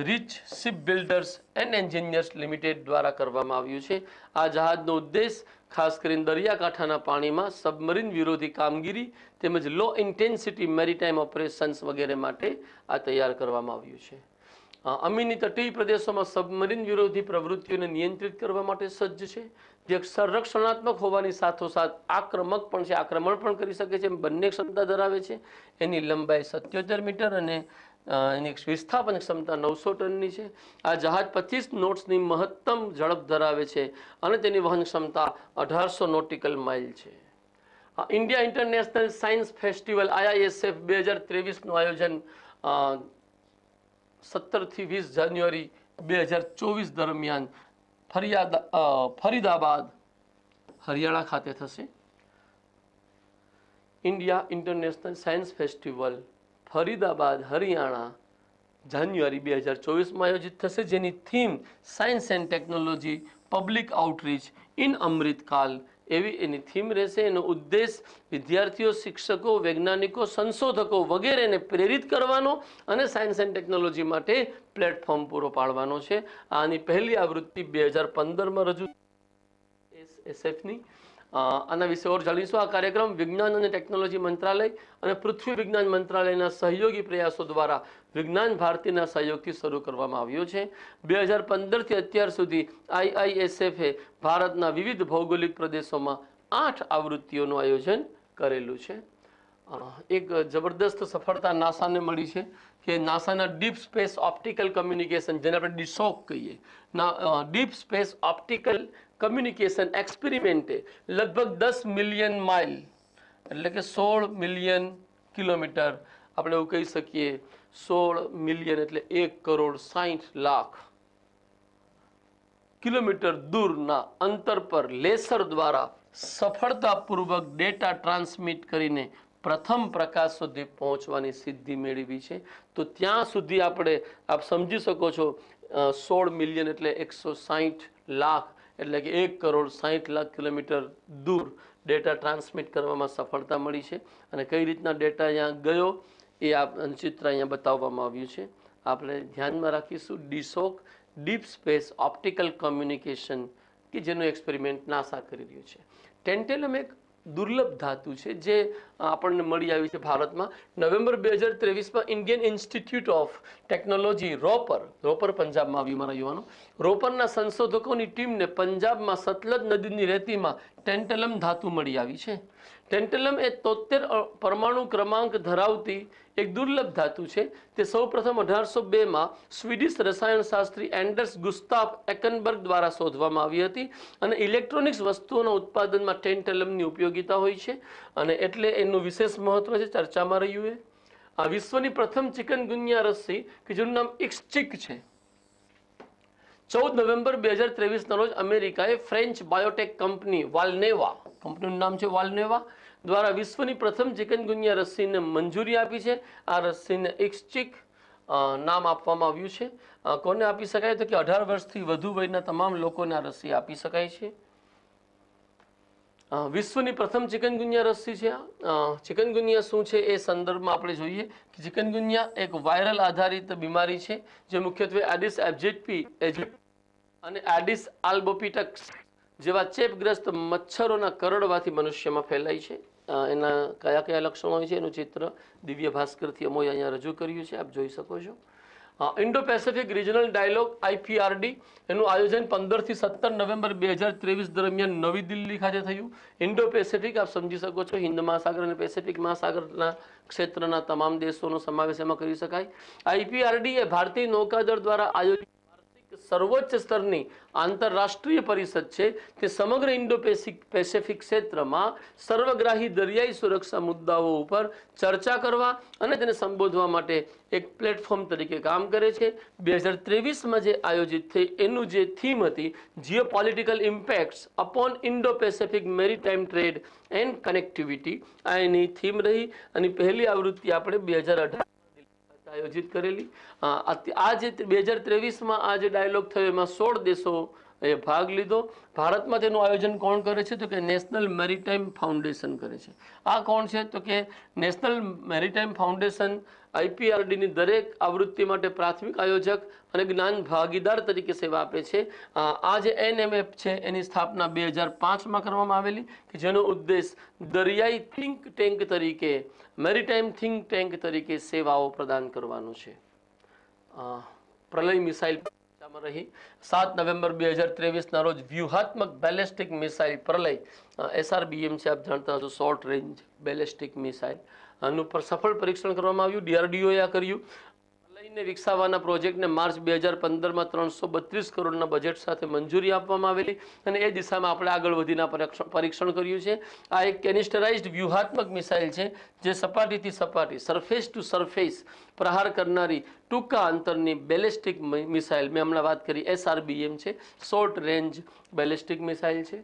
Speaker 1: Reach ship builders and engineers limited દ્વારા કરવામાં આવ્યું છે આ જહાજનો ઉદ્દેશ ખાસ કરીને દરિયાકાંઠાના પાણીમાં સબમરીન વિરોધી કામગીરી તેમજ લો ઇન્ટેન્સિટી મેરીટાઈમ ઓપરેશન્સ વગેરે માટે આ તૈયાર કરવામાં આવ્યું છે અમીની તટીય પ્રદેશોમાં સબમરીન વિરોધી પ્રવૃત્તિઓને નિયંત્રિત કરવા માટે સજ્જ છે જે સંરક્ષણાત્મક હોવાની સાથોસાથ આક્રમક પણ છે આક્રમણ પણ કરી શકે છે બંને ક્ષમતા ધરાવે છે એની લંબાઈ સત્યોતેર મીટર અને એની વિસ્થાપન ક્ષમતા નવસો ટનની છે આ જહાજ પચીસ નોટ્સની મહત્તમ ઝડપ ધરાવે છે અને તેની વહન ક્ષમતા અઢારસો નોટિકલ માઇલ છે India international science Festival IISF બે હજાર ત્રેવીસનું આયોજન સત્તરથી વીસ જાન્યુઆરી બે હજાર ચોવીસ દરમિયાન ફરિયાદ ફરીદાબાદ હરિયાણા ખાતે થશે ઇન્ડિયા ઇન્ટરનેશનલ સાયન્સ ફેસ્ટિવલ ફરીદાબાદ હરિયાણા જાન્યુઆરી બે હજાર ચોવીસમાં આયોજિત થશે જેની theme science and technology public outreach in Amritkaal એવી એની થીમ રહેશે એનો ઉદ્દેશ વિદ્યાર્થીઓ શિક્ષકો વૈજ્ઞાનિકો સંશોધકો વગેરેને પ્રેરિત કરવાનો અને સાયન્સ એન્ડ ટેકનોલોજી માટે પ્લેટફોર્મ પૂરો પાડવાનો છે આની પહેલી આવૃત્તિ બે હજાર પંદરમાં રજૂ એસએફની આના વિશે ઓર જાણીશું આ કાર્યક્રમ વિજ્ઞાન અને ટેકનોલોજી મંત્રાલય અને પૃથ્વી વિજ્ઞાન મંત્રાલયના સહયોગી પ્રયાસો દ્વારા વિજ્ઞાન ભારતીના સહયોગથી શરૂ કરવામાં આવ્યો છે બે હજાર પંદરથી અત્યાર સુધી આઈઆઈએસએફે ભારતના વિવિધ ભૌગોલિક પ્રદેશોમાં આઠ આવૃત્તિઓનું આયોજન કરેલું છે એક જબરદસ્ત સફળતા નાસાને મળી છે કે નાસાના ડીપ સ્પેસ ઓપ્ટિકલ કમ્યુનિકેશન જેને આપણે ડિસોક કહીએ ના ડીપ સ્પેસ ઓપ્ટિકલ કમ્યુનિકેશન એક્સપેરિમેન્ટે લગભગ દસ મિલિયન માઇલ એટલે કે સોળ મિલિયન કિલોમીટર આપણે એવું કહી શકીએ સોળ મિલિયન એટલે એક કરોડ સાહીઠ લાખ કિલોમીટર દૂરના અંતર પર લેસર દ્વારા સફળતાપૂર્વક ડેટા ટ્રાન્સમિટ કરીને પ્રથમ પ્રકાશ સુધી પહોંચવાની સિદ્ધિ મેળવી છે તો ત્યાં સુધી આપણે આપ સમજી શકો છો સોળ મિલિયન એટલે એકસો સાહીઠ લાખ એટલે કે એક કરોડ સાહીઠ લાખ કિલોમીટર દૂર ડેટા ટ્રાન્સમિટ કરવામાં સફળતા મળી છે અને કઈ રીતના ડેટા અહીંયા ગયો એ આ ચિત્ર અહીંયા બતાવવામાં આવ્યું છે આપણે ધ્યાનમાં રાખીશું DSOC deep space optical communication કે જેનું એક્સપેરિમેન્ટ નાસા કરી રહ્યું છે ટેન્ટેલમ એક દુર્લભ ધાતુ છે જે આપણને મળી આવી છે ભારતમાં નવેમ્બર બે હજાર ત્રેવીસમાં Indian Institute of Technology Ropar Ropar પંજાબમાં આવ્યું મારા યુવાનો રોપરના સંશોધકોની ટીમને પંજાબમાં સતલજ નદીની રેતીમાં ટેન્ટલમ ધાતુ મળી આવી છે ટેન્ટલમ એ તોતેર પરમાણુ ક્રમાંક ધરાવતી એક દુર્લભ ધાતુ છે તે સૌપ્રથમ અઢારસો બેમાં સ્વીડિશ રસાયણશાસ્ત્રી એન્ડર્સ ગુસ્તાફ એકનબર્ગ દ્વારા શોધવામાં આવી હતી અને ઇલેક્ટ્રોનિક્સ વસ્તુઓના ઉત્પાદનમાં ટેન્ટલમની ઉપયોગિતા હોય છે અને એટલે એનું વિશેષ મહત્વ છે ચર્ચામાં રહ્યું એ આ વિશ્વની પ્રથમ ચિકનગુનિયા રસી કે જેનું નામ ઇક્સચિક છે ચૌદ નવેમ્બર બે હજાર ત્રેવીસના રોજ અમેરિકાએ ફ્રેન્ચ બાયોટેક કંપની વાલ્નેવા કંપનીનું નામ છે વાલ્નેવા દ્વારા વિશ્વની પ્રથમ ચિકનગુનિયા રસીને મંજૂરી આપી છે આ રસીને એક્સચિક નામ આપવામાં આવ્યું છે કોને આપી શકાય તો કે અઢાર વર્ષથી વધુ વયના તમામ લોકોને આ રસી આપી શકાય છે વિશ્વની પ્રથમ ચિકનગુનિયા રસી છે ચિકનગુનિયા શું છે એ સંદર્ભમાં આપણે જોઈએ કે ચિકનગુનિયા એક વાયરલ આધારિત બીમારી છે જે મુખ્યત્વે એડિસ એબ્જેટપી અને એડિસ આલ્બોપીટક્સ જેવા ચેપગ્રસ્ત મચ્છરોના કરડવાથી મનુષ્યમાં ફેલાય છે એના કયા કયા લક્ષણો હોય છે એનું ચિત્ર દિવ્ય ભાસ્કરથી અમોએ અહીંયા રજૂ કર્યું છે આપ જોઈ શકો છો Indo Pacific regional dialogue IPRD એનું આયોજન પંદરથી સત્તર નવેમ્બર બે હજાર ત્રેવીસ દરમિયાન નવી દિલ્હી ખાતે થયું ઇન્ડો પેસેફિક આપ સમજી શકો છો હિન્દ મહાસાગર અને પેસેફિક મહાસાગરના ક્ષેત્રના તમામ દેશોનો સમાવેશ એમાં કરી શકાય આઈપીઆરડી એ ભારતીય નૌકાદળ દ્વારા આયોજિત સર્વોચ્ચ સ્તરની આંતરરાષ્ટ્રીય પરિષદ છે તે સમગ્ર ઇન્ડો પેસિફિક ક્ષેત્રમાં સર્વગ્રાહી દરિયાઈ સુરક્ષા મુદ્દાઓ ઉપર ચર્ચા કરવા અને તેને સંબોધવા માટે એક પ્લેટફોર્મ તરીકે કામ કરે છે બે હજાર ત્રેવીસમાં જે આયોજિત થઈ એનું જે થીમ હતી geo political impacts upon Indo Pacific maritime trade and connectivity આ એની થીમ રહી અને પહેલી આવૃત્તિ આપણે બે હજાર અઢાર આયોજિત કરેલી આ જે બે હજાર ત્રેવીસમાં આ જે ડાયલોગ થયો એમાં સોળ દેશો એ ભાગ લીધો ભારતમાં તેનું આયોજન કોણ કરે છે તો કે નેશનલ મેરીટાઈમ ફાઉન્ડેશન કરે છે આ કોણ છે તો કે નેશનલ મેરીટાઈમ ફાઉન્ડેશન આઈપીઆરડીની દરેક આવૃત્તિ માટે પ્રાથમિક આયોજક અને જ્ઞાન ભાગીદાર તરીકે સેવા આપે છે આ જે એનએમએફ છે એની સ્થાપના બે હજાર પાંચમાં કરવામાં આવેલી કે જેનો ઉદ્દેશ દરિયાઈ થિંક ટેન્ક તરીકે મેરીટાઈમ થિંક ટેન્ક તરીકે સેવાઓ પ્રદાન કરવાનું છે પ્રલય મિસાઇલ રહી સાત નવેમ્બર બે હજાર ત્રેવીસના રોજ વ્યૂહાત્મક બેલેસ્ટિક મિસાઇલ પ્રલય એસઆરબીએમ છે આપ જાણતા હશો શોર્ટ રેન્જ બેલેસ્ટિક મિસાઇલ આનું પર સફળ પરીક્ષણ કરવામાં આવ્યું ડીઆરડીઓએ આ કર્યું ને વિકસાવવાના પ્રોજેક્ટને માર્ચ બે હજાર પંદરમાં ત્રણસો બત્રીસ કરોડના બજેટ સાથે મંજૂરી આપવામાં આવેલી અને એ દિશામાં આપણે આગળ વધીને પરીક્ષણ કર્યું છે આ એક કેનિસ્ટરાઇઝ્ડ વ્યૂહાત્મક મિસાઇલ છે જે સપાટીથી સપાટી સરફેસ ટુ સરફેસ પ્રહાર કરનારી ટૂંકા અંતરની બેલેસ્ટિક મિસાઇલ મેં હમણાં વાત કરી એસઆરબીએમ છે શોર્ટ રેન્જ બેલેસ્ટિક મિસાઇલ છે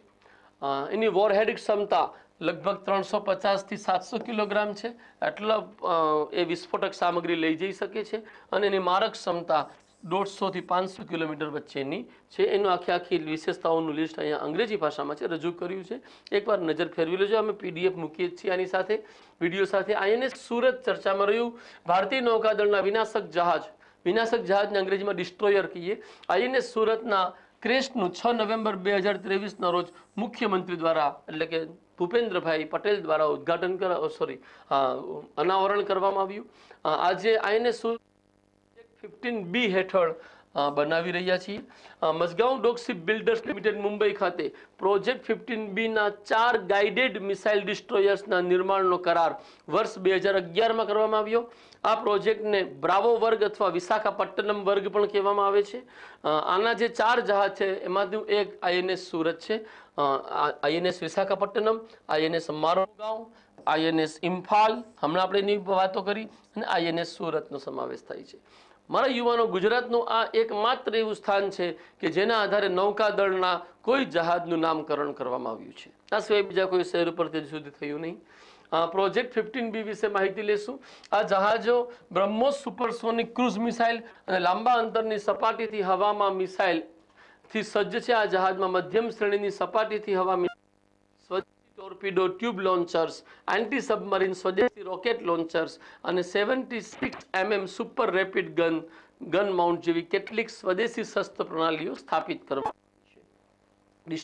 Speaker 1: એની વોરહેડ ક્ષમતા લગભગ ત્રણસો પચાસથી સાતસો કિલોગ્રામ છે એટલા એ વિસ્ફોટક સામગ્રી લઈ જઈ શકે છે અને એની મારક ક્ષમતા દોઢસોથી પાંચસો કિલોમીટર વચ્ચેની છે એનું આખી આખી વિશેષતાઓનું લિસ્ટ અહીંયા અંગ્રેજી ભાષામાં છે રજૂ કર્યું છે એકવાર નજર ફેરવી લેજો અમે પીડીએફ મૂકીએ છીએ આની સાથે વિડીયો સાથે આઈએનએસ સુરત ચર્ચામાં રહ્યું ભારતીય નૌકાદળના વિનાશક જહાજ વિનાશક જહાજને અંગ્રેજીમાં ડિસ્ટ્રોયર કહીએ આઈએનએસ સુરતના ક્રેસ્ટનું છ નવેમ્બર બે હજાર ત્રેવીસના રોજ મુખ્યમંત્રી દ્વારા એટલે કે ભૂપેન્દ્રભાઈ પટેલ દ્વારા ઉદઘાટન કર સોરી અનાવરણ કરવામાં આવ્યું આજે આઈએનએસ ફિફ્ટીન બી હેઠળ બનાવી રહ્યા છીએ Mazagon dock ship builders limited Mumbai ખાતે પ્રોજેક્ટ ફિફ્ટીન બીના ચાર ગાઈડેડ મિસાઇલ ડિસ્ટ્રોયર્સના નિર્માણનો કરાર વર્ષ બે હજાર અગિયારમાં કરવામાં આવ્યો આ પ્રોજેક્ટને બ્રાવો વર્ગ અથવા વિશાખાપટ્ટનમ વર્ગ પણ કહેવામાં આવે છે આના જે ચાર જહાજ છે એમાંથી એક આઈએનએસ સુરત છે INS Visakhapatnam INS Mormugao INS Imphal હમણાં આપણે એની વાતો કરી અને આઈએનએસ સુરતનો સમાવેશ થાય છે મારા યુવાનો ગુજરાતનું આ એકમાત્ર એવું સ્થાન છે કે જેના આધારે નૌકાદળના કોઈ જહાજનું નામકરણ કરવામાં આવ્યું છે આ સિવાય બીજા કોઈ શહેર ઉપર તે સુધી થયું નહીં પ્રોજેક્ટ ફિફ્ટીન બી વિશે માહિતી લેશું આ જહાજો બ્રહ્મોસ સુપરસોનિક ક્રુઝ મિસાઇલ અને લાંબા અંતરની સપાટીથી હવામાં મિસાઇલ થી સજ્જ છે આ જહાજમાં મધ્યમ શ્રેણીની સપાટીથી હવા સ્વદેશી torpedo tube launchers anti submarine સ્વદેશી રોકેટ લોન્ચર્સ અને seventy six MM super rapid gun gun mount જેવી કેટલીક સ્વદેશી શસ્ત્ર પ્રણાલીઓ સ્થાપિત કરવા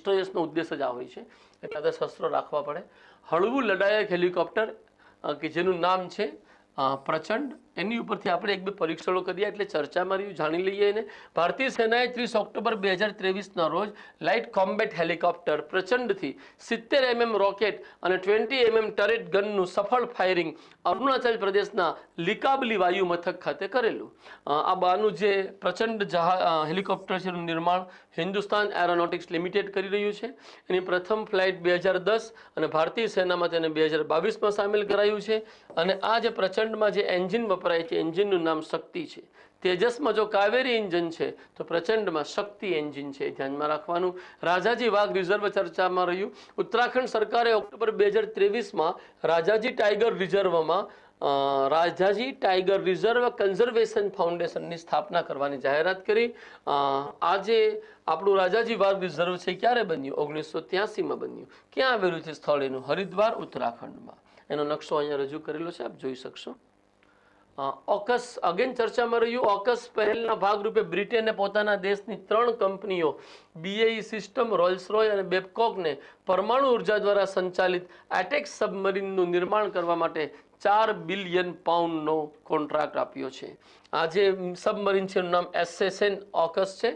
Speaker 1: છે ઉદ્દેશ જ આ હોય છે એટલે બધા શસ્ત્રો રાખવા પડે હળવું લડાયક હેલિકોપ્ટર કે જેનું નામ છે પ્રચંડ એની ઉપરથી આપણે એક બે પરીક્ષણો કરીએ એટલે ચર્ચામાં રહ્યું જાણી લઈએ ને ભારતીય સેનાએ ત્રીસ ઓક્ટોબર બે હજાર ત્રેવીસના રોજ લાઇટ કોમ્બેટ હેલિકોપ્ટર પ્રચંડથી સિત્તેર એમએમ રોકેટ અને ટ્વેન્ટી એમએમ ટરેટ ગનનું સફળ ફાયરિંગ અરુણાચલ પ્રદેશના લિકાબલી વાયુ મથક ખાતે કરેલું આ બાનું જે પ્રચંડ જહા હેલિકોપ્ટર છે એનું નિર્માણ હિન્દુસ્તાન એરોનોટિક્સ લિમિટેડ કરી રહ્યું છે એની પ્રથમ ફ્લાઇટ બે હજાર દસ અને ભારતીય સેનામાં તેને બે હજાર બાવીસમાં સામેલ કરાયું છે અને આ જે પ્રચંડમાં જે એન્જિન વપરા વપરાય છે એન્જિનનું નામ શક્તિ છે તેજસમાં જો કાવેરી એન્જિન છે તો પ્રચંડમાં શક્તિ એન્જિન છે ધ્યાનમાં રાખવાનું રાજાજી વાઘ રિઝર્વ ચર્ચામાં રહ્યું ઉત્તરાખંડ સરકારે ઓક્ટોબર બે હજાર ત્રેવીસમાં રાજાજી ટાઈગર રિઝર્વમાં રાજાજી ટાઈગર રિઝર્વ કન્ઝર્વેશન ફાઉન્ડેશનની સ્થાપના કરવાની જાહેરાત કરી આજે આપણું રાજાજી વાઘ રિઝર્વ છે ક્યારે બન્યું ઓગણીસો ત્યાસીમાં બન્યું ક્યાં આવેલું છે સ્થળ એનું હરિદ્વાર ઉત્તરાખંડમાં એનો નકશો અહીંયા રજૂ કરેલો છે આપ જોઈ શકશો ઓકસ અગેન ચર્ચામાં રહ્યું ઓકસ પહેલના ભાગરૂપે બ્રિટેને પોતાના દેશની ત્રણ કંપનીઓ બીએઈ સિસ્ટમ રોયલ્સ રોય અને બેપકોકને પરમાણુ ઉર્જા દ્વારા સંચાલિત એટેક સબમરીનનું નિર્માણ કરવા માટે ચાર બિલિયન પાઉન્ડનો કોન્ટ્રાક્ટ આપ્યો છે આ જે સબમરીન છે એનું નામ એસએસએન ઓકસ છે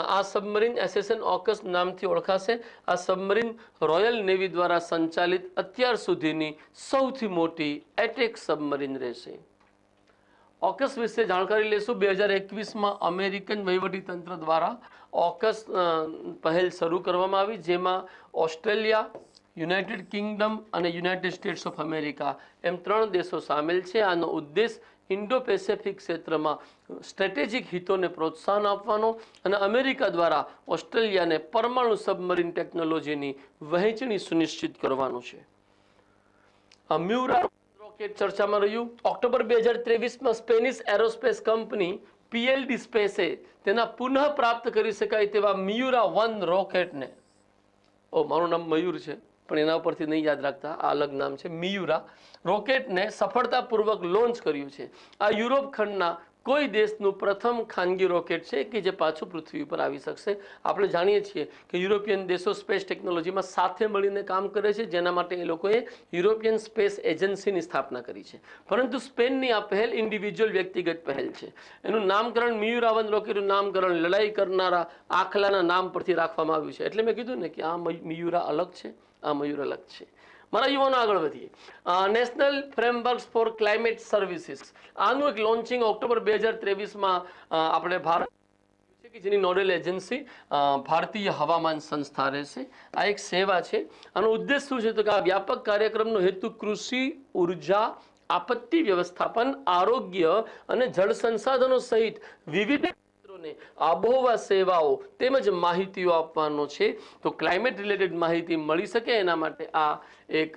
Speaker 1: આ સબમરીન એસએસએન ઓકસ નામથી ઓળખાશે આ સબમરીન રોયલ નેવી દ્વારા સંચાલિત અત્યાર સુધીની સૌથી મોટી એટેક સબમરીન રહેશે ઓકસ વિશે જાણકારી લેશું બે હજાર એકવીસમાં અમેરિકન વહીવટીતંત્ર દ્વારા ઓકસ પહેલ શરૂ કરવામાં આવી જેમાં ઓસ્ટ્રેલિયા યુનાઇટેડ કિંગડમ અને યુનાઇટેડ સ્ટેટ્સ ઓફ અમેરિકા એમ ત્રણ દેશો સામેલ છે આનો ઉદ્દેશ ઇન્ડો પેસેફિક ક્ષેત્રમાં સ્ટ્રેટેજિક હિતોને પ્રોત્સાહન આપવાનો અને અમેરિકા દ્વારા ઓસ્ટ્રેલિયાને પરમાણુ સબમરીન ટેકનોલોજીની વહેંચણી સુનિશ્ચિત કરવાનો છે મ્યુરા ચર્ચામાં રહ્યું ઓક્ટોબર બે હજાર ત્રેવીસમાં સ્પેનિશ એરોસ્પેસ કંપની પીએલડી સ્પેસે તેના પુનઃ પ્રાપ્ત કરી શકાય તેવા મિયુરા વન રોકેટને ઓ મારું નામ મયુર છે પણ એના ઉપરથી નહીં યાદ રાખતા આ અલગ નામ છે મિયુરા રોકેટને સફળતાપૂર્વક લોન્ચ કર્યું છે આ યુરોપ ખંડના કોઈ દેશનું પ્રથમ ખાનગી રોકેટ છે કે જે પાછું પૃથ્વી ઉપર આવી શકશે આપણે જાણીએ છીએ કે યુરોપિયન દેશો સ્પેસ ટેકનોલોજીમાં સાથે મળીને કામ કરે છે જેના માટે એ લોકોએ યુરોપિયન સ્પેસ એજન્સીની સ્થાપના કરી છે પરંતુ સ્પેનની આ પહેલ ઇન્ડિવિજ્યુઅલ વ્યક્તિગત પહેલ છે એનું નામકરણ મિયુરાવન રોકેટનું નામકરણ લડાઈ કરનારા આખલાના નામ પરથી રાખવામાં આવ્યું છે એટલે મેં કીધું ને કે આ મયુરા અલગ છે આ મયુર અલગ છે મારા યુવાનો આગળ વધીએ national frameworks for climate services આનું એક લોન્ચિંગ ઓક્ટોબર બે હજાર ત્રેવીસમાં આપણે ભારત કે જેની નોડેલ એજન્સી ભારતીય હવામાન સંસ્થા રહેશે આ એક સેવા છે આનો ઉદ્દેશ શું છે તો કે આ વ્યાપક કાર્યક્રમનો હેતુ કૃષિ ઉર્જા આપત્તિ વ્યવસ્થાપન આરોગ્ય અને જળ સંસાધનો સહિત વિવિધ વિદ્યાર્થીઓને આબોહવા સેવાઓ તેમજ માહિતીઓ આપવાનો છે તો ક્લાઇમેટ રિલેટેડ માહિતી મળી શકે એના માટે આ એક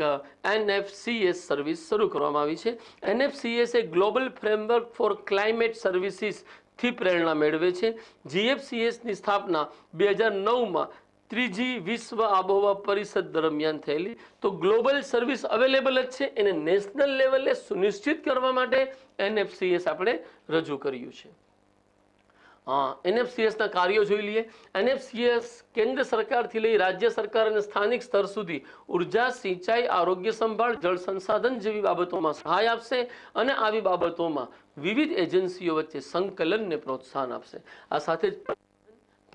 Speaker 1: એનએફસીએસ સર્વિસ શરૂ કરવામાં આવી છે એનએફસીએસ એ ગ્લોબલ ફ્રેમવર્ક ફોર ક્લાઇમેટ સર્વિસીસથી પ્રેરણા મેળવે છે જીએફસીએસની સ્થાપના બે હજાર નવમાં ત્રીજી વિશ્વ આબોહવા પરિષદ દરમિયાન થયેલી તો ગ્લોબલ સર્વિસ અવેલેબલ જ છે એને નેશનલ લેવલે સુનિશ્ચિત કરવા માટે એનએફસીએસ આપણે રજૂ કર્યું છે એનએફસીએસના કાર્યો જોઈ લઈએ એનએફસીએસ કેન્દ્ર સરકારથી લઈ રાજ્ય સરકાર અને સ્થાનિક સ્તર સુધી ઉર્જા સિંચાઈ આરોગ્ય સંભાળ જળ સંસાધન જેવી બાબતોમાં સહાય આપશે અને આવી બાબતોમાં વિવિધ એજન્સીઓ વચ્ચે સંકલનને પ્રોત્સાહન આપશે આ સાથે જ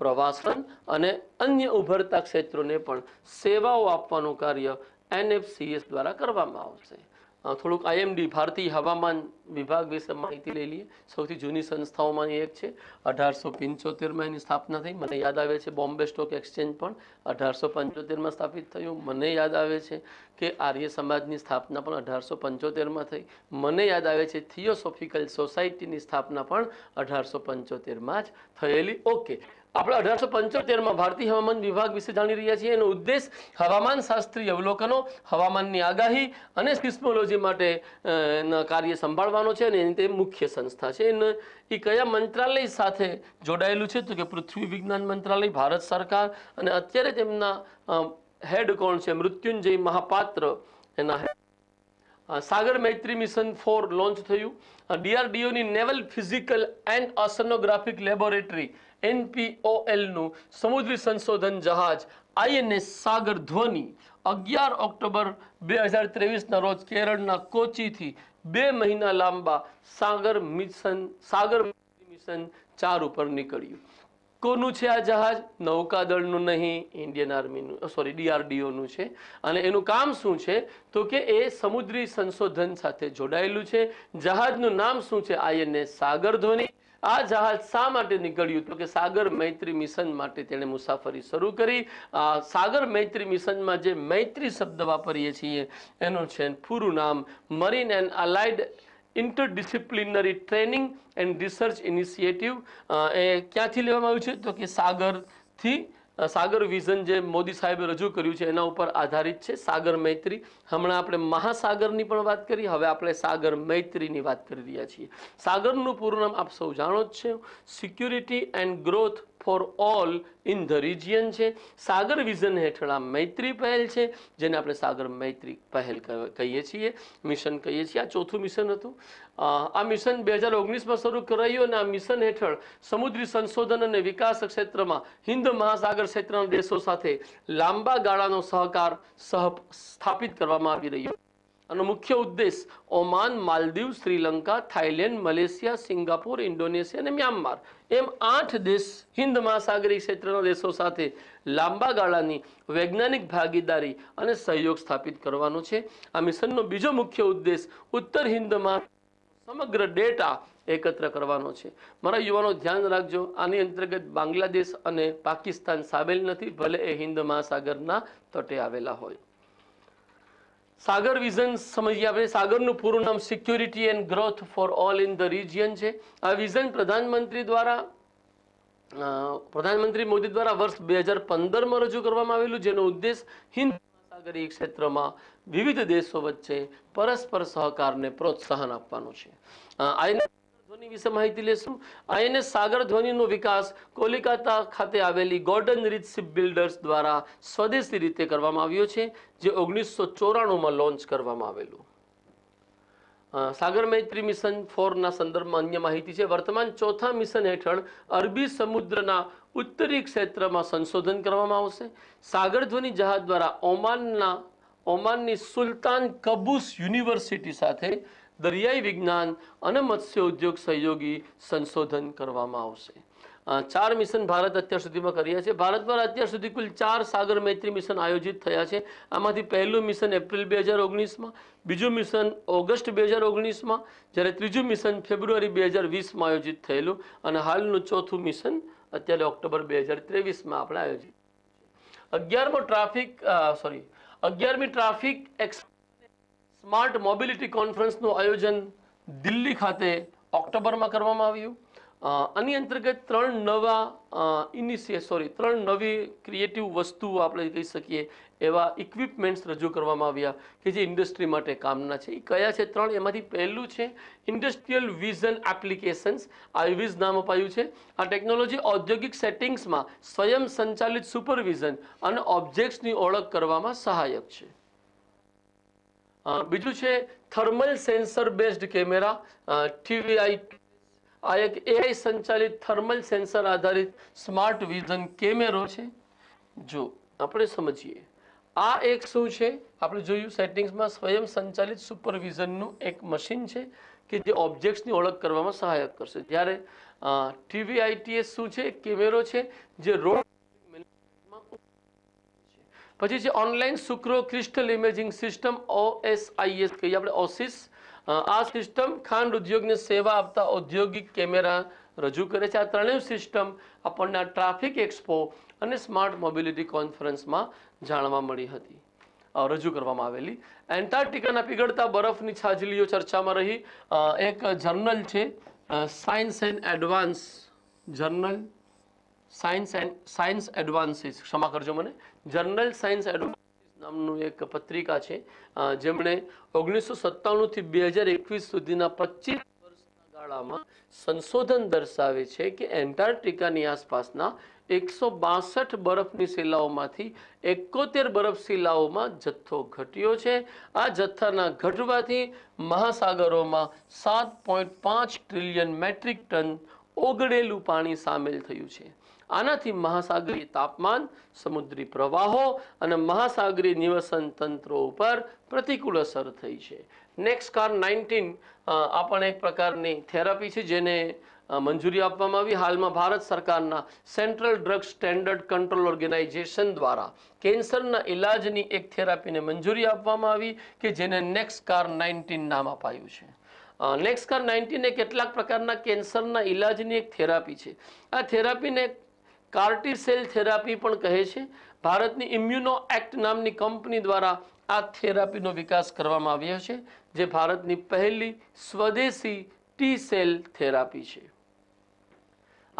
Speaker 1: પ્રવાસન અને અન્ય ઉભરતા ક્ષેત્રોને પણ સેવાઓ આપવાનું કાર્ય એનએફસીએસ દ્વારા કરવામાં આવશે થોડુંક આઈએમડી ભારતીય હવામાન વિભાગ વિશે માહિતી લઈ લઈએ સૌથી જૂની સંસ્થાઓમાંની એક છે અઢારસો પંચોતેરમાં એની સ્થાપના થઈ મને યાદ આવે છે બોમ્બે સ્ટોક એક્સચેન્જ પણ અઢારસો પંચોતેરમાં સ્થાપિત થયું મને યાદ આવે છે કે આર્ય સમાજની સ્થાપના પણ અઢારસો પંચોતેરમાં થઈ મને યાદ આવે છે થિયોસોફિકલ સોસાયટીની સ્થાપના પણ અઢારસો પંચોતેરમાં જ થયેલી ઓકે આપણે અઢારસો પંચોતેરમાં ભારતીય હવામાન વિભાગ વિશે જાણી રહ્યા છીએ એનો ઉદ્દેશ હવામાન શાસ્ત્રીય અવલોકનો હવામાનની આગાહી અને સિસ્મોલોજી માટે કાર્ય સંભાળવાનો છે અને એની તે મુખ્ય સંસ્થા છે એને એ કયા મંત્રાલય સાથે જોડાયેલું છે તો કે પૃથ્વી વિજ્ઞાન મંત્રાલય ભારત સરકાર અને અત્યારે તેમના હેડ કોણ છે મૃત્યુંજય મહાપાત્ર એના Sagar Maitri mission four launch થયું ડીઆરડીઓની naval physical and oceanographic laboratory એનપીઓએલનું સમુદ્રી સંશોધન જહાજ આઈએનએસ સાગર ધ્વનિ અગિયાર ઓક્ટોબર બે હજાર ત્રેવીસના રોજ કેરળના કોચીથી બે મહિના લાંબા સાગર મિશન સાગર મિશન ચાર ઉપર નીકળ્યું કોનું છે આ જહાજ નૌકાદળનું નહીં ઇન્ડિયન આર્મીનું સોરી ડીઆરડીઓનું છે અને એનું કામ શું છે તો કે એ સમુદ્રી સંશોધન સાથે જોડાયેલું છે જહાજનું નામ શું છે આઈએનએસ સાગર ધોની આ જહાજ શા માટે નીકળ્યું તો કે સાગર મૈત્રી મિશન માટે તેણે મુસાફરી શરૂ કરી આ સાગર મૈત્રી મિશનમાં જે મૈત્રી શબ્દ વાપરીએ છીએ એનું છે પૂરું નામ marine and allied interdisciplinary training and research initiative એ ક્યાંથી લેવામાં આવ્યું છે તો કે સાગરથી સાગર વિઝન જે મોદી સાહેબે રજૂ કર્યું છે એના ઉપર આધારિત છે સાગર મૈત્રી હમણાં આપણે મહાસાગરની પણ વાત કરી હવે આપણે સાગર મૈત્રીની વાત કરી રહ્યા છીએ સાગરનું પૂરું નામ આપ સૌ જાણો જ છે security and growth for all in the region છે સાગર વિઝન હેઠળ આ મૈત્રી પહેલ છે જેને આપણે સાગર મૈત્રી પહેલ કહીએ છીએ મિશન કહીએ છીએ આ ચોથું મિશન હતું આ મિશન બે હજાર ઓગણીસમાં શરૂ કરાયું અને આ મિશન હેઠળ સમુદ્રી સંશોધન અને વિકાસ ક્ષેત્રમાં હિન્દ મહાસાગર ક્ષેત્રના દેશો સાથે લાંબા ગાળાનો સહકાર સહ સ્થાપિત કરવામાં આવી રહ્યો આનો મુખ્ય ઉદ્દેશ Oman Maldives Sri Lanka Thailand Malaysia Singapore Indonesia અને મ્યાનમાર એમ આઠ દેશ હિન્દ મહાસાગરી ક્ષેત્રના દેશો સાથે લાંબા ગાળાની વૈજ્ઞાનિક ભાગીદારી અને સહયોગ સ્થાપિત કરવાનો છે આ મિશનનો બીજો મુખ્ય ઉદ્દેશ ઉત્તર હિન્દમાં સમગ્ર ડેટા એકત્ર કરવાનો છે મારા યુવાનો ધ્યાન રાખજો આની અંતર્ગત બાંગ્લાદેશ અને પાકિસ્તાન સામેલ નથી ભલે એ હિન્દ મહાસાગરના તટે આવેલા હોય સાગર વિઝન સમજીએ આપણે સાગરનું પૂરું નામ security and growth for all in the region છે આ વિઝન પ્રધાનમંત્રી દ્વારા પ્રધાનમંત્રી મોદી દ્વારા વર્ષ બે હજાર પંદરમાં રજૂ કરવામાં આવેલું જેનો ઉદ્દેશ હિન્દ મહાસાગરીય ક્ષેત્રમાં વિવિધ દેશો વચ્ચે પરસ્પર સહકારને પ્રોત્સાહન આપવાનો છે આઈના ધ્વનિ વિશે માહિતી લેશું આઈને સાગર ધ્વનિનો વિકાસ કોલિકાતા ખાતે આવેલી ગોર્ડન રીચ શિપ બિલ્ડર્સ દ્વારા સ્વદેશી રીતે કરવામાં આવ્યો છે જે ઓગણીસો ચોરાણુંમાં લોન્ચ કરવામાં આવેલું સાગર મૈત્રી મિશન ફોરના સંદર્ભમાં અન્ય માહિતી છે વર્તમાન ચોથા મિશન હેઠળ અરબી સમુદ્રના ઉત્તરી ક્ષેત્રમાં સંશોધન કરવામાં આવશે સાગર ધ્વનિ જહાજ દ્વારા ઓમાનના ઓમાનની સુલતાન કબૂસ યુનિવર્સિટી સાથે દરિયાઈ વિજ્ઞાન અને મત્સ્ય ઉદ્યોગ સહયોગી સંશોધન કરવામાં આવશે ચાર મિશન ભારત અત્યાર સુધીમાં કર્યા છે ભારતમાં અત્યાર સુધી કુલ ચાર સાગર મૈત્રી મિશન આયોજિત થયા છે આમાંથી પહેલું મિશન એપ્રિલ બે હજાર ઓગણીસમાં બીજું મિશન ઓગસ્ટ બે હજાર ઓગણીસમાં જ્યારે ત્રીજું મિશન ફેબ્રુઆરી બે હજાર વીસમાં આયોજિત થયેલું અને હાલનું ચોથું મિશન અત્યારે ઓક્ટોબર બે હજાર ત્રેવીસમાં આપણે આયોજિત અગિયારમો ટ્રાફિક સોરી અગિયારમી ટ્રાફિક એક્સ સ્માર્ટ મોબિલિટી કોન્ફરન્સનું આયોજન દિલ્હી ખાતે ઓક્ટોબરમાં કરવામાં આવ્યું આની અંતર્ગત ત્રણ નવા ઇનિશિએ સોરી ત્રણ નવી ક્રિએટિવ વસ્તુઓ આપણે કહી શકીએ એવા ઇક્વિપમેન્ટ્સ રજૂ કરવામાં આવ્યા કે જે ઇન્ડસ્ટ્રી માટે કામના છે એ કયા છે ત્રણ એમાંથી પહેલું છે ઇન્ડસ્ટ્રીયલ વિઝન એપ્લિકેશન્સ આઈવીઝ નામ અપાયું છે આ ટેકનોલોજી ઔદ્યોગિક સેટિંગ્સમાં સ્વયં સંચાલિત સુપરવિઝન અને ઓબ્જેક્ટ્સની ઓળખ કરવામાં સહાયક છે બીજું છે thermal sensor based camera TVI આ એક એઆઈ સંચાલિત થર્મલ સેન્સર આધારિત સ્માર્ટ વિઝન કેમેરો છે જો આપણે સમજીએ આ એક શું છે આપણે જોયું સેટિંગ્સમાં સ્વયં સંચાલિત સુપરવિઝનનું એક મશીન છે કે જે ઓબ્જેક્ટ્સની ઓળખ કરવામાં સહાયક કરશે જ્યારે ટીવીઆઈટીએસ શું છે કેમેરો છે જે રોડ પછી છે ઓનલાઈન સુક્રો ક્રિસ્ટલ ઇમેજિંગ સિસ્ટમ ઓએસઆઈએસ કહીએ આપણે ઓસિસ આ સિસ્ટમ ખાંડ ઉદ્યોગને સેવા આપતા ઔદ્યોગિક કેમેરા રજૂ કરે છે આ ત્રણેય સિસ્ટમ આપણને આ ટ્રાફિક એક્સપો અને સ્માર્ટ મોબિલિટી કોન્ફરન્સમાં જાણવા મળી હતી રજૂ કરવામાં આવેલી એન્ટાર્ટિકાના પીગળતા બરફની છાજલીઓ ચર્ચામાં રહી એક જર્નલ છે science and advance journal science and science advances ક્ષમા કરજો મને જર્નલ સાયન્સ એડવર્ટાઇઝ નામનું એક પત્રિકા છે જેમણે ઓગણીસો સત્તાણુંથી બે હજાર એકવીસ સુધીના પચીસ વર્ષના ગાળામાં સંશોધન દર્શાવે છે કે એન્ટાર્કટિકાની આસપાસના એકસો બાસઠ બરફની શિલાઓમાંથી એકોતેર બરફ શિલાઓમાં જથ્થો ઘટ્યો છે આ જથ્થાના ઘટવાથી મહાસાગરોમાં સાત પોઈન્ટ પાંચ ટ્રિલિયન મેટ્રિક ટન ઓગળેલું પાણી સામેલ થયું છે આનાથી મહાસાગરીય તાપમાન સમુદ્રી પ્રવાહો અને મહાસાગરીય નિવસન તંત્રો ઉપર પ્રતિકૂળ અસર થઈ છે નેક્સ્ટ કાર નાઇન્ટીન આ પણ એક પ્રકારની થેરાપી છે જેને મંજૂરી આપવામાં આવી હાલમાં ભારત સરકારના central drug standard control organisation દ્વારા કેન્સરના ઇલાજની એક થેરાપીને મંજૂરી આપવામાં આવી કે જેને કાર નાઇન્ટીન નામ અપાયું છે નેક્સ્ટ કાર નાઇન્ટીન એ કેટલાક પ્રકારના કેન્સરના ઇલાજની એક થેરાપી છે આ થેરાપીને કાર્ટી સેલ થેરાપી પણ કહે છે ભારતની ઇમ્યુનો એક્ટ નામની કંપની દ્વારા આ થેરાપીનો વિકાસ કરવામાં આવ્યો છે જે ભારતની પહેલી સ્વદેશી ટી સેલ થેરાપી છે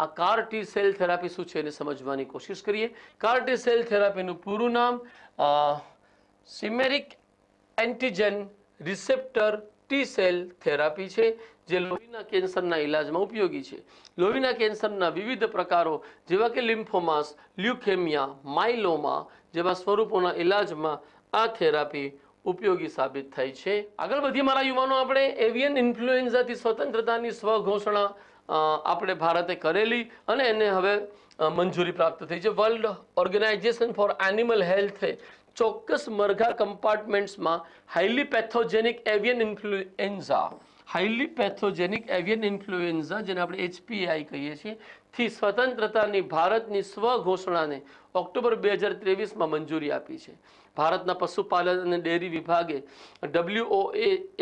Speaker 1: આ કાર ટી સેલ થેરાપી શું છે એને સમજવાની કોશિશ કરીએ કાર ટી સેલ થેરાપીનું પૂરું નામ chimeric antigen receptor T cell therapy છે જે લોહીના કેન્સરના ઇલાજમાં ઉપયોગી છે લોહીના કેન્સરના વિવિધ પ્રકારો જેવા કે લિમ્ફોમાસ લ્યુકેમિયા માઇલોમા જેવા સ્વરૂપોના ઇલાજમાં આ થેરાપી ઉપયોગી સાબિત થઈ છે આગળ વધીએ મારા યુવાનો આપણે એવિયન ઇન્ફ્લુએન્ઝાથી સ્વતંત્રતાની સ્વઘોષણા આપણે ભારતે કરેલી અને એને હવે મંજૂરી પ્રાપ્ત થઈ છે વર્લ્ડ ઓર્ગેનાઇઝેશન ફોર એનિમલ હેલ્થે ચોક્કસ મરઘા કમ્પાર્ટમેન્ટ્સમાં highly pathogenic avian influenza highly pathogenic avian influenza જેને આપણે એચપીઆઈ કહીએ છીએ થી સ્વતંત્રતાની ભારતની સ્વઘોષણાને ઓક્ટોબર બે હજાર ત્રેવીસમાં મંજૂરી આપી છે ભારતના પશુપાલન અને ડેરી વિભાગે ડબલ્યુઓ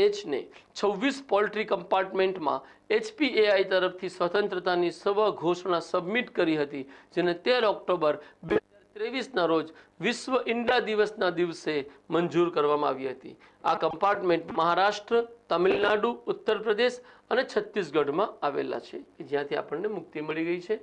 Speaker 1: એચને છવ્વીસ પોલ્ટ્રી કમ્પાર્ટમેન્ટમાં એચપીએઆઈ તરફથી સ્વતંત્રતાની સ્વઘોષણા સબમિટ કરી હતી જેને તેર ઓક્ટોબર બે ત્રેવીસના રોજ વિશ્વ ઈંડા દિવસના દિવસે મંજૂર કરવામાં આવી હતી આ કમ્પાર્ટમેન્ટ મહારાષ્ટ્ર તમિલનાડુ ઉત્તર પ્રદેશ અને છત્તીસગઢમાં આવેલા છે જ્યાંથી આપણને મુક્તિ મળી ગઈ છે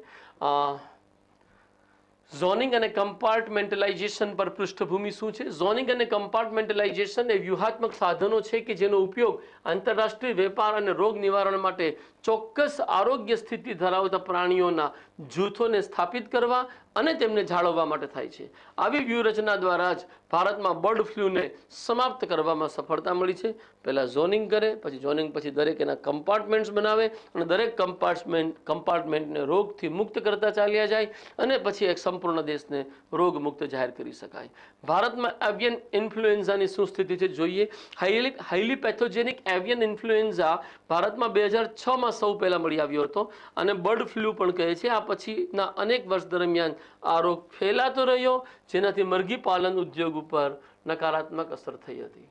Speaker 1: ઝોનિંગ અને કમ્પાર્ટમેન્ટલાઇઝેશન પર પૃષ્ઠભૂમિ શું છે ઝોનિંગ અને કમ્પાર્ટમેન્ટલાઇઝેશન એ વ્યૂહાત્મક સાધનો છે કે જેનો ઉપયોગ આંતરરાષ્ટ્રીય વેપાર અને રોગ નિવારણ માટે ચોક્કસ આરોગ્ય સ્થિતિ ધરાવતા પ્રાણીઓના જૂથોને સ્થાપિત કરવા અને તેમને જાળવવા માટે થાય છે આવી વ્યૂહરચના દ્વારા જ ભારતમાં બર્ડ ફ્લૂને સમાપ્ત કરવામાં સફળતા મળી છે પહેલાં ઝોનિંગ કરે પછી ઝોનિંગ પછી દરેક એના કમ્પાર્ટમેન્ટ્સ બનાવે અને દરેક કમ્પાર્ટમેન્ટ કમ્પાર્ટમેન્ટને રોગથી મુક્ત કરતા ચાલ્યા જાય અને પછી એક સંપૂર્ણ દેશને રોગ મુક્ત જાહેર કરી શકાય ભારતમાં એવિયન ઇન્ફ્લુએન્ઝાની શું સ્થિતિ છે જોઈએ highly highly pathogenic avian influenza ભારતમાં બે હજાર છમાં સૌ પહેલાં મળી આવ્યો હતો અને બર્ડ ફ્લૂ પણ કહે છે આ પછીના અનેક વર્ષ દરમિયાન આ રોગ ફેલાતો રહ્યો જેનાથી મરઘી પાલન ઉદ્યોગ ઉપર નકારાત્મક અસર થઈ હતી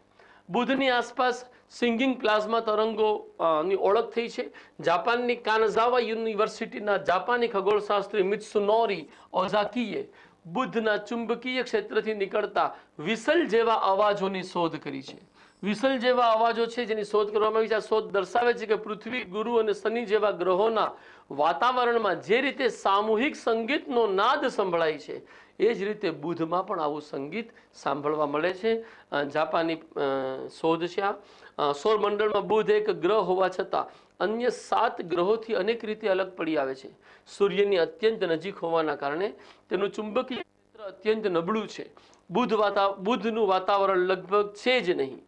Speaker 1: બુધની આસપાસ સિંગિંગ પ્લાઝમા તરંગોની ઓળખ થઈ છે જાપાનની કાનઝાવા યુનિવર્સિટીના જાપાની ખગોળશાસ્ત્રી મિત્સુનોરી ઓઝાકીએ બુધના ચુંબકીય ક્ષેત્રથી નીકળતા વિસલ જેવા અવાજોની શોધ કરી છે વિસલ જેવા અવાજો છે જેની શોધ કરવામાં આવી છે આ શોધ દર્શાવે છે કે પૃથ્વી ગુરુ અને શનિ જેવા ગ્રહોના વાતાવરણમાં જે રીતે સામૂહિક સંગીતનો નાદ સંભળાય છે એ જ રીતે બુદ્ધમાં પણ આવું સંગીત સાંભળવા મળે છે જાપાની શોધ છે આ સૌરમંડળમાં બુધ એક ગ્રહ હોવા છતાં અન્ય સાત ગ્રહોથી અનેક રીતે અલગ પડી આવે છે સૂર્યની અત્યંત નજીક હોવાના કારણે તેનું ચુંબકીય ક્ષેત્ર અત્યંત નબળું છે બુધ વાતા બુધનું વાતાવરણ લગભગ છે જ નહીં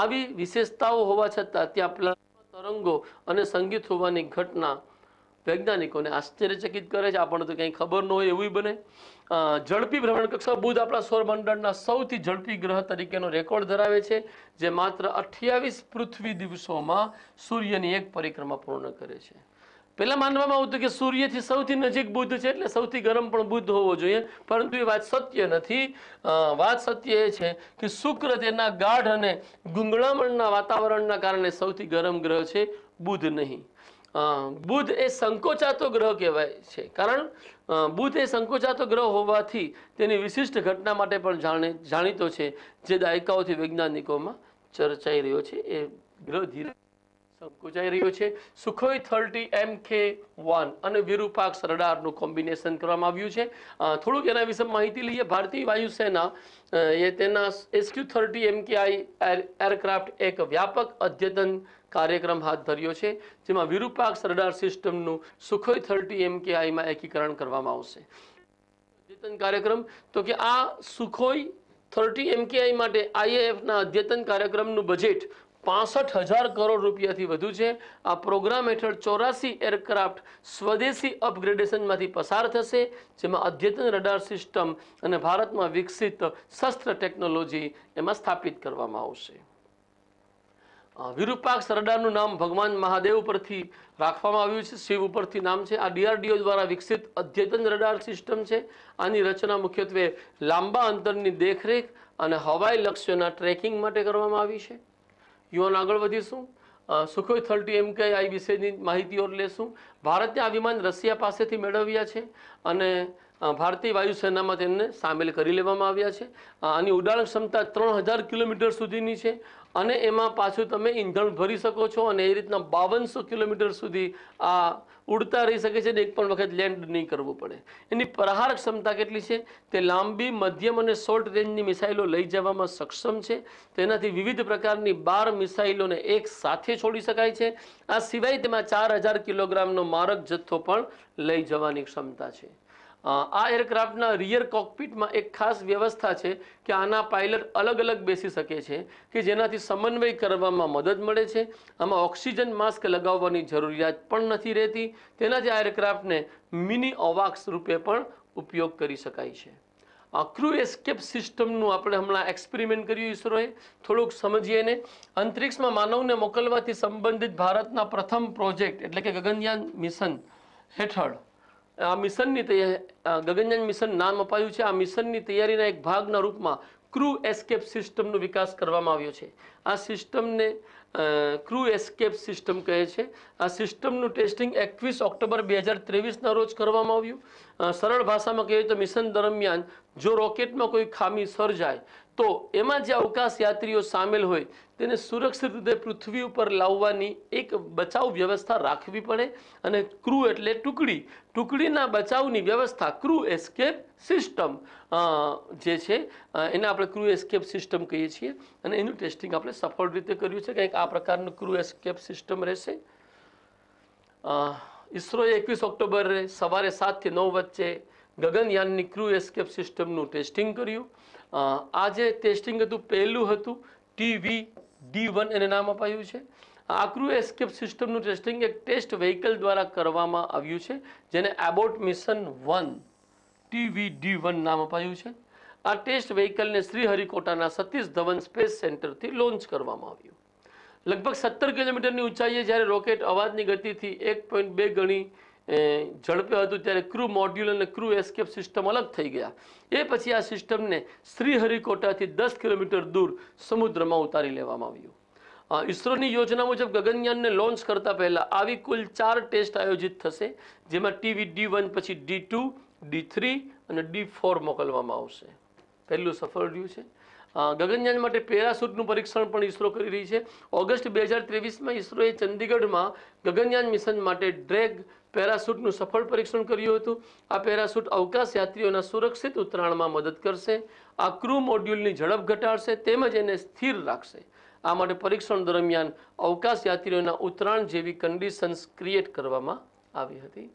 Speaker 1: આવી વિશેષતાઓ હોવા છતાં ત્યાં પ્લાઝ્મા તરંગો અને સંગીત હોવાની ઘટના વૈજ્ઞાનિકોને આશ્ચર્યચકિત કરે છે આપણને તો કંઈ ખબર ન હોય એવું બને ઝડપી ભ્રમણ કક્ષા બુધ આપણા સૌરમંડળના સૌથી ઝડપી ગ્રહ તરીકેનો રેકોર્ડ ધરાવે છે જે માત્ર અઠ્યાવીસ પૃથ્વી દિવસોમાં સૂર્યની એક પરિક્રમા પૂર્ણ કરે છે પહેલાં માનવામાં આવતું કે સૂર્યથી સૌથી નજીક બુદ્ધ છે એટલે સૌથી ગરમ પણ બુદ્ધ હોવો જોઈએ પરંતુ એ વાત સત્ય નથી વાત સત્ય એ છે કે શુક્ર તેના ગાઢ અને ગુંગળામણના વાતાવરણના કારણે સૌથી ગરમ ગ્રહ છે બુધ નહીં બુધ એ સંકોચાતો ગ્રહ કહેવાય છે કારણ બુધ એ સંકોચાતો ગ્રહ હોવાથી તેની વિશિષ્ટ ઘટના માટે પણ જાણે જાણીતો છે જે દાયકાઓથી વૈજ્ઞાનિકોમાં ચર્ચાઈ રહ્યો છે એ ગ્રહ ધીરે સંકોચાઈ રહ્યો છે સુખોઈ થર્ટી એમ કે વન અને વિરૂપાક સરડારનું કોમ્બિનેશન કરવામાં આવ્યું છે થોડુંક એના વિશે માહિતી લઈએ ભારતીય વાયુસેના એ તેના એસક્યુ થર્ટી એમ કે આઈ એરક્રાફ્ટ એક વ્યાપક અદ્યતન કાર્યક્રમ હાથ ધર્યો છે જેમાં વિરૂપાક્ષ રડાર સિસ્ટમનું સુખોઈ થર્ટી એમકેઆઈમાં એકીકરણ કરવામાં આવશે અદ્યતન કાર્યક્રમ તો કે આ સુખોઈ થર્ટી એમકેઆઈ માટે આઈએએફના અદ્યતન કાર્યક્રમનું બજેટ પાસઠ હજાર કરોડ રૂપિયાથી વધુ છે આ પ્રોગ્રામ હેઠળ ચોરાસી એરક્રાફ્ટ સ્વદેશી અપગ્રેડેશનમાંથી પસાર થશે જેમાં અદ્યતન રડાર સિસ્ટમ અને ભારતમાં વિકસિત શસ્ત્ર ટેકનોલોજી એમાં સ્થાપિત કરવામાં આવશે વિરૂપાક્ષ સરદારનું નામ ભગવાન મહાદેવ પરથી રાખવામાં આવ્યું છે શિવ ઉપરથી નામ છે આ ડીઆરડીઓ દ્વારા વિકસિત અદ્યતન રડાર સિસ્ટમ છે આની રચના મુખ્યત્વે લાંબા અંતરની દેખરેખ અને હવાઈ લક્ષ્યોના ટ્રેકિંગ માટે કરવામાં આવી છે યુવાન આગળ વધીશું સુખોઈ થર્ટી એમ કે આ વિશેની માહિતીઓ લેશું ભારતે આ વિમાન રશિયા પાસેથી મેળવ્યા છે અને ભારતીય વાયુસેનામાં તેમને સામેલ કરી લેવામાં આવ્યા છે આની ઉડાણ ક્ષમતા ત્રણ હજાર કિલોમીટર સુધીની છે અને એમાં પાછું તમે ઈંધણ ભરી શકો છો અને એ રીતના બાવનસો કિલોમીટર સુધી આ ઉડતા રહી શકે છે ને એક પણ વખત લેન્ડ નહીં કરવું પડે એની પ્રહાર ક્ષમતા કેટલી છે તે લાંબી મધ્યમ અને શોર્ટ રેન્જની મિસાઇલો લઈ જવામાં સક્ષમ છે તેનાથી વિવિધ પ્રકારની બાર મિસાઇલોને એક સાથે છોડી શકાય છે આ સિવાય તેમાં ચાર હજાર કિલોગ્રામનો મારક જથ્થો પણ લઈ જવાની ક્ષમતા છે આ એરક્રાફ્ટના રિયર કોકપીટમાં એક ખાસ વ્યવસ્થા છે કે આના પાયલટ અલગ અલગ બેસી શકે છે કે જેનાથી સમન્વય કરવામાં મદદ મળે છે આમાં ઓક્સિજન માસ્ક લગાવવાની જરૂરિયાત પણ નથી રહેતી તેનાથી આ એરક્રાફ્ટને મિની ઓવાક્સ રૂપે પણ ઉપયોગ કરી શકાય છે આ ક્રૂ એસ્કેપ સિસ્ટમનું આપણે હમણાં એક્સપેરિમેન્ટ કર્યું ઇસરોએ થોડુંક સમજીએ ને અંતરિક્ષમાં માનવને મોકલવાથી સંબંધિત ભારતના પ્રથમ પ્રોજેક્ટ એટલે કે ગગનયાન મિશન હેઠળ આ મિશનની ગગનયાન મિશન નામ અપાયું છે આ મિશનની તૈયારીના એક ભાગના રૂપમાં ક્રૂ એસ્કેપ સિસ્ટમનો વિકાસ કરવામાં આવ્યો છે આ સિસ્ટમને ક્રૂ એસ્કેપ સિસ્ટમ કહે છે આ સિસ્ટમનું ટેસ્ટિંગ એકવીસ ઓક્ટોબર બે હજાર ત્રેવીસના રોજ કરવામાં આવ્યું સરળ ભાષામાં કહીએ તો મિશન દરમિયાન જો રોકેટમાં કોઈ ખામી સર્જાય તો એમાં જે અવકાશ યાત્રીઓ સામેલ હોય તેને સુરક્ષિત રીતે પૃથ્વી ઉપર લાવવાની એક બચાવ વ્યવસ્થા રાખવી પડે અને ક્રૂ એટલે ટુકડી ટુકડીના બચાવની વ્યવસ્થા ક્રૂ એસ્કેપ સિસ્ટમ જે છે એને આપણે ક્રૂ એસ્કેપ સિસ્ટમ કહીએ છીએ અને એનું ટેસ્ટિંગ આપણે સફળ રીતે કર્યું છે કંઈક આ પ્રકારનું ક્રૂ એસ્કેપ સિસ્ટમ રહેશે ઇસરોએ એકવીસ ઓક્ટોબરે સવારે સાતથી નવ વચ્ચે ગગનયાનની ક્રૂ એસ્કેપ સિસ્ટમનું ટેસ્ટિંગ કર્યું આ જે ટેસ્ટિંગ હતું પહેલું હતું ટીવી ડી વન એને નામ અપાયું છે આકરું એસ્કેપ સિસ્ટમનું ટેસ્ટિંગ એક ટેસ્ટ વ્હીકલ દ્વારા કરવામાં આવ્યું છે જેને abort mission one TV D one નામ અપાયું છે આ ટેસ્ટ વ્હીકલને શ્રીહરિકોટાના સતીશ ધવન સ્પેસ સેન્ટરથી લોન્ચ કરવામાં આવ્યું લગભગ સત્તર કિલોમીટરની ઊંચાઈએ જ્યારે રોકેટ અવાજની ગતિથી એક પોઈન્ટ બે ગણી ઝડપ્યું હતું ત્યારે ક્રૂ મોડ્યુલ અને ક્રૂ એસ્કેપ સિસ્ટમ અલગ થઈ ગયા એ પછી આ સિસ્ટમને શ્રીહરિકોટાથી દસ કિલોમીટર દૂર સમુદ્રમાં ઉતારી લેવામાં આવ્યું ઇસરોની યોજના મુજબ ગગનયાનને લોન્ચ કરતાં પહેલાં આવી કુલ ચાર ટેસ્ટ આયોજિત થશે જેમાં ટીવી ડી વન પછી ડી ટુ ડી થ્રી અને ડી ફોર મોકલવામાં આવશે પહેલું સફળ રહ્યું છે ગગનયાન માટે પેરાસૂટનું પરીક્ષણ પણ ઇસરો કરી રહી છે ઓગસ્ટ બે હજાર ત્રેવીસમાં ઇસરોએ ચંદીગઢમાં ગગનયાન મિશન માટે ડ્રેગ પેરાસૂટનું સફળ પરીક્ષણ કર્યું હતું આ પેરાસૂટ અવકાશ યાત્રીઓના સુરક્ષિત ઉતરાણમાં મદદ કરશે આ ક્રૂ મોડ્યુલની ઝડપ ઘટાડશે તેમજ એને સ્થિર રાખશે આ માટે પરીક્ષણ દરમિયાન અવકાશ યાત્રીઓના ઉતરાણ જેવી કન્ડિશન્સ ક્રિએટ કરવામાં આવી હતી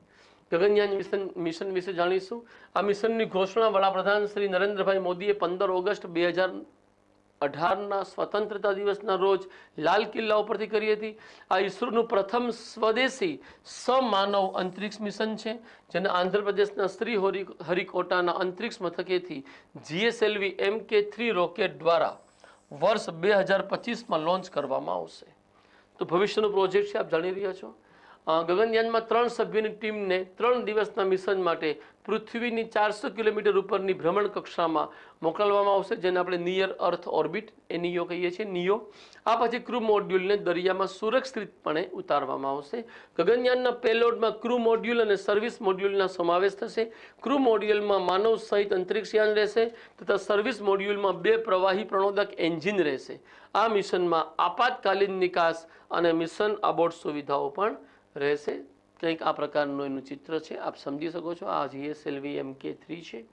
Speaker 1: ગગનયાન મિશન મિશન વિશે જાણીશું આ મિશનની ઘોષણા વડાપ્રધાન શ્રી નરેન્દ્રભાઈ મોદીએ પંદર ઓગસ્ટ બે હજાર અઢારના સ્વતંત્રતા દિવસના રોજ લાલ કિલ્લા ઉપરથી કરી હતી આ ઈસરોનું પ્રથમ સ્વદેશી સમાનવ અંતરિક્ષ મિશન છે જેને આંધ્રપ્રદેશના શ્રી હરિ હરિકોટાના અંતરિક્ષ મથકેથી જીએસએલવી એમ કે થ્રી રોકેટ દ્વારા વર્ષ બે હજાર પચીસમાં લોન્ચ કરવામાં આવશે તો ભવિષ્યનો પ્રોજેક્ટ છે આપ જાણી રહ્યા છો ગગનયાનમાં ત્રણ સભ્યની ટીમને ત્રણ દિવસના મિશન માટે પૃથ્વીની ચારસો કિલોમીટર ઉપરની ભ્રમણ કક્ષામાં મોકલવામાં આવશે જેને આપણે નિયર અર્થ ઓર્બિટ એ નિયો કહીએ છીએ નિયો આ પછી ક્રૂ મોડ્યુલને દરિયામાં સુરક્ષિતપણે ઉતારવામાં આવશે ગગનયાનના પેલોડમાં ક્રૂ મોડ્યુલ અને સર્વિસ મોડ્યુલના સમાવેશ થશે ક્રૂ મોડ્યુલમાં માનવ સહિત અંતરિક્ષયાન રહેશે તથા સર્વિસ મોડ્યુલમાં બે પ્રવાહી પ્રણોદક એન્જિન રહેશે આ મિશનમાં આપાતકાલીન નિકાસ અને મિશન અબોર્ડ સુવિધાઓ પણ રહેશે કંઈક આ પ્રકારનું એનું ચિત્ર છે આપ સમજી શકો છો આ વી એમ કે થ્રી છે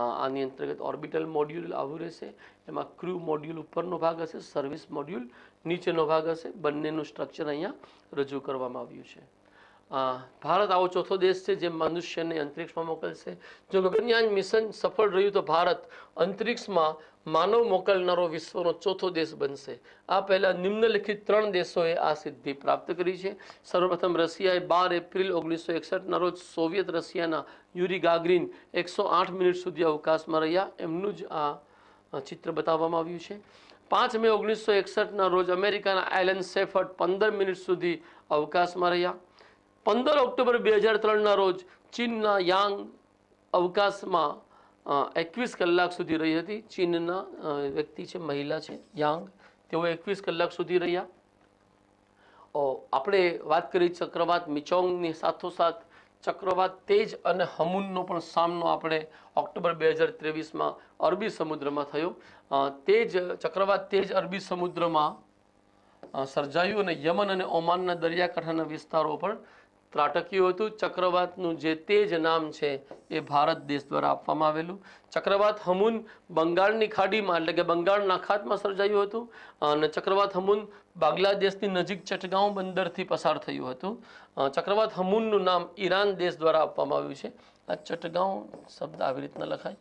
Speaker 1: આની અંતર્ગત ઓર્બિટલ મોડ્યુલ આવું રહેશે એમાં ક્રૂ મોડ્યુલ ઉપરનો ભાગ હશે સર્વિસ મોડ્યુલ નીચેનો ભાગ હશે બંનેનું સ્ટ્રક્ચર અહીંયા રજૂ કરવામાં આવ્યું છે ભારત આવો ચોથો દેશ છે જે મનુષ્યને અંતરિક્ષમાં મોકલશે જો ગગનયાન મિશન સફળ રહ્યું તો ભારત અંતરિક્ષમાં માનવ મોકલનારો વિશ્વનો ચોથો દેશ બનશે આ પહેલાં નિમ્નલિખિત ત્રણ દેશોએ આ સિદ્ધિ પ્રાપ્ત કરી છે સર્વપ્રથમ રશિયાએ બાર એપ્રિલ ઓગણીસો એકસઠના રોજ સોવિયત રશિયાના યુરી ગાગરીન એકસો આઠ મિનિટ સુધી અવકાશમાં રહ્યા એમનું જ આ ચિત્ર બતાવવામાં આવ્યું છે પાંચ મે ઓગણીસો એકસઠના રોજ અમેરિકાના એલન સેફર્ટ પંદર મિનિટ સુધી અવકાશમાં રહ્યા પંદર ઓક્ટોબર બે હજાર ત્રણના રોજ ચીનના યાંગ અવકાશમાં એકવીસ કલાક સુધી રહી હતી ચીનના વ્યક્તિ છે મહિલા છે યાંગ તેઓ એકવીસ કલાક સુધી રહ્યા આપણે વાત કરી ચક્રવાત મિચોંગની સાથોસાથ ચક્રવાત તેજ અને હમુનનો પણ સામનો આપણે ઓક્ટોબર બે હજાર ત્રેવીસમાં અરબી સમુદ્રમાં થયો તેજ ચક્રવાત તેજ અરબી સમુદ્રમાં સર્જાયું અને યમન અને ઓમાનના દરિયાકાંઠાના વિસ્તારો પણ ત્રાટક્યું હતું ચક્રવાતનું જે તે જ નામ છે એ ભારત દેશ દ્વારા આપવામાં આવેલું ચક્રવાત હમુન બંગાળની ખાડીમાં એટલે કે બંગાળના ખાતમાં સર્જાયું હતું અને ચક્રવાત હમુન બાંગ્લાદેશની નજીક ચટગાંવ બંદરથી પસાર થયું હતું ચક્રવાત હમુનનું નામ ઈરાન દેશ દ્વારા આપવામાં આવ્યું છે આ ચટગાંવ શબ્દ આવી રીતના લખાય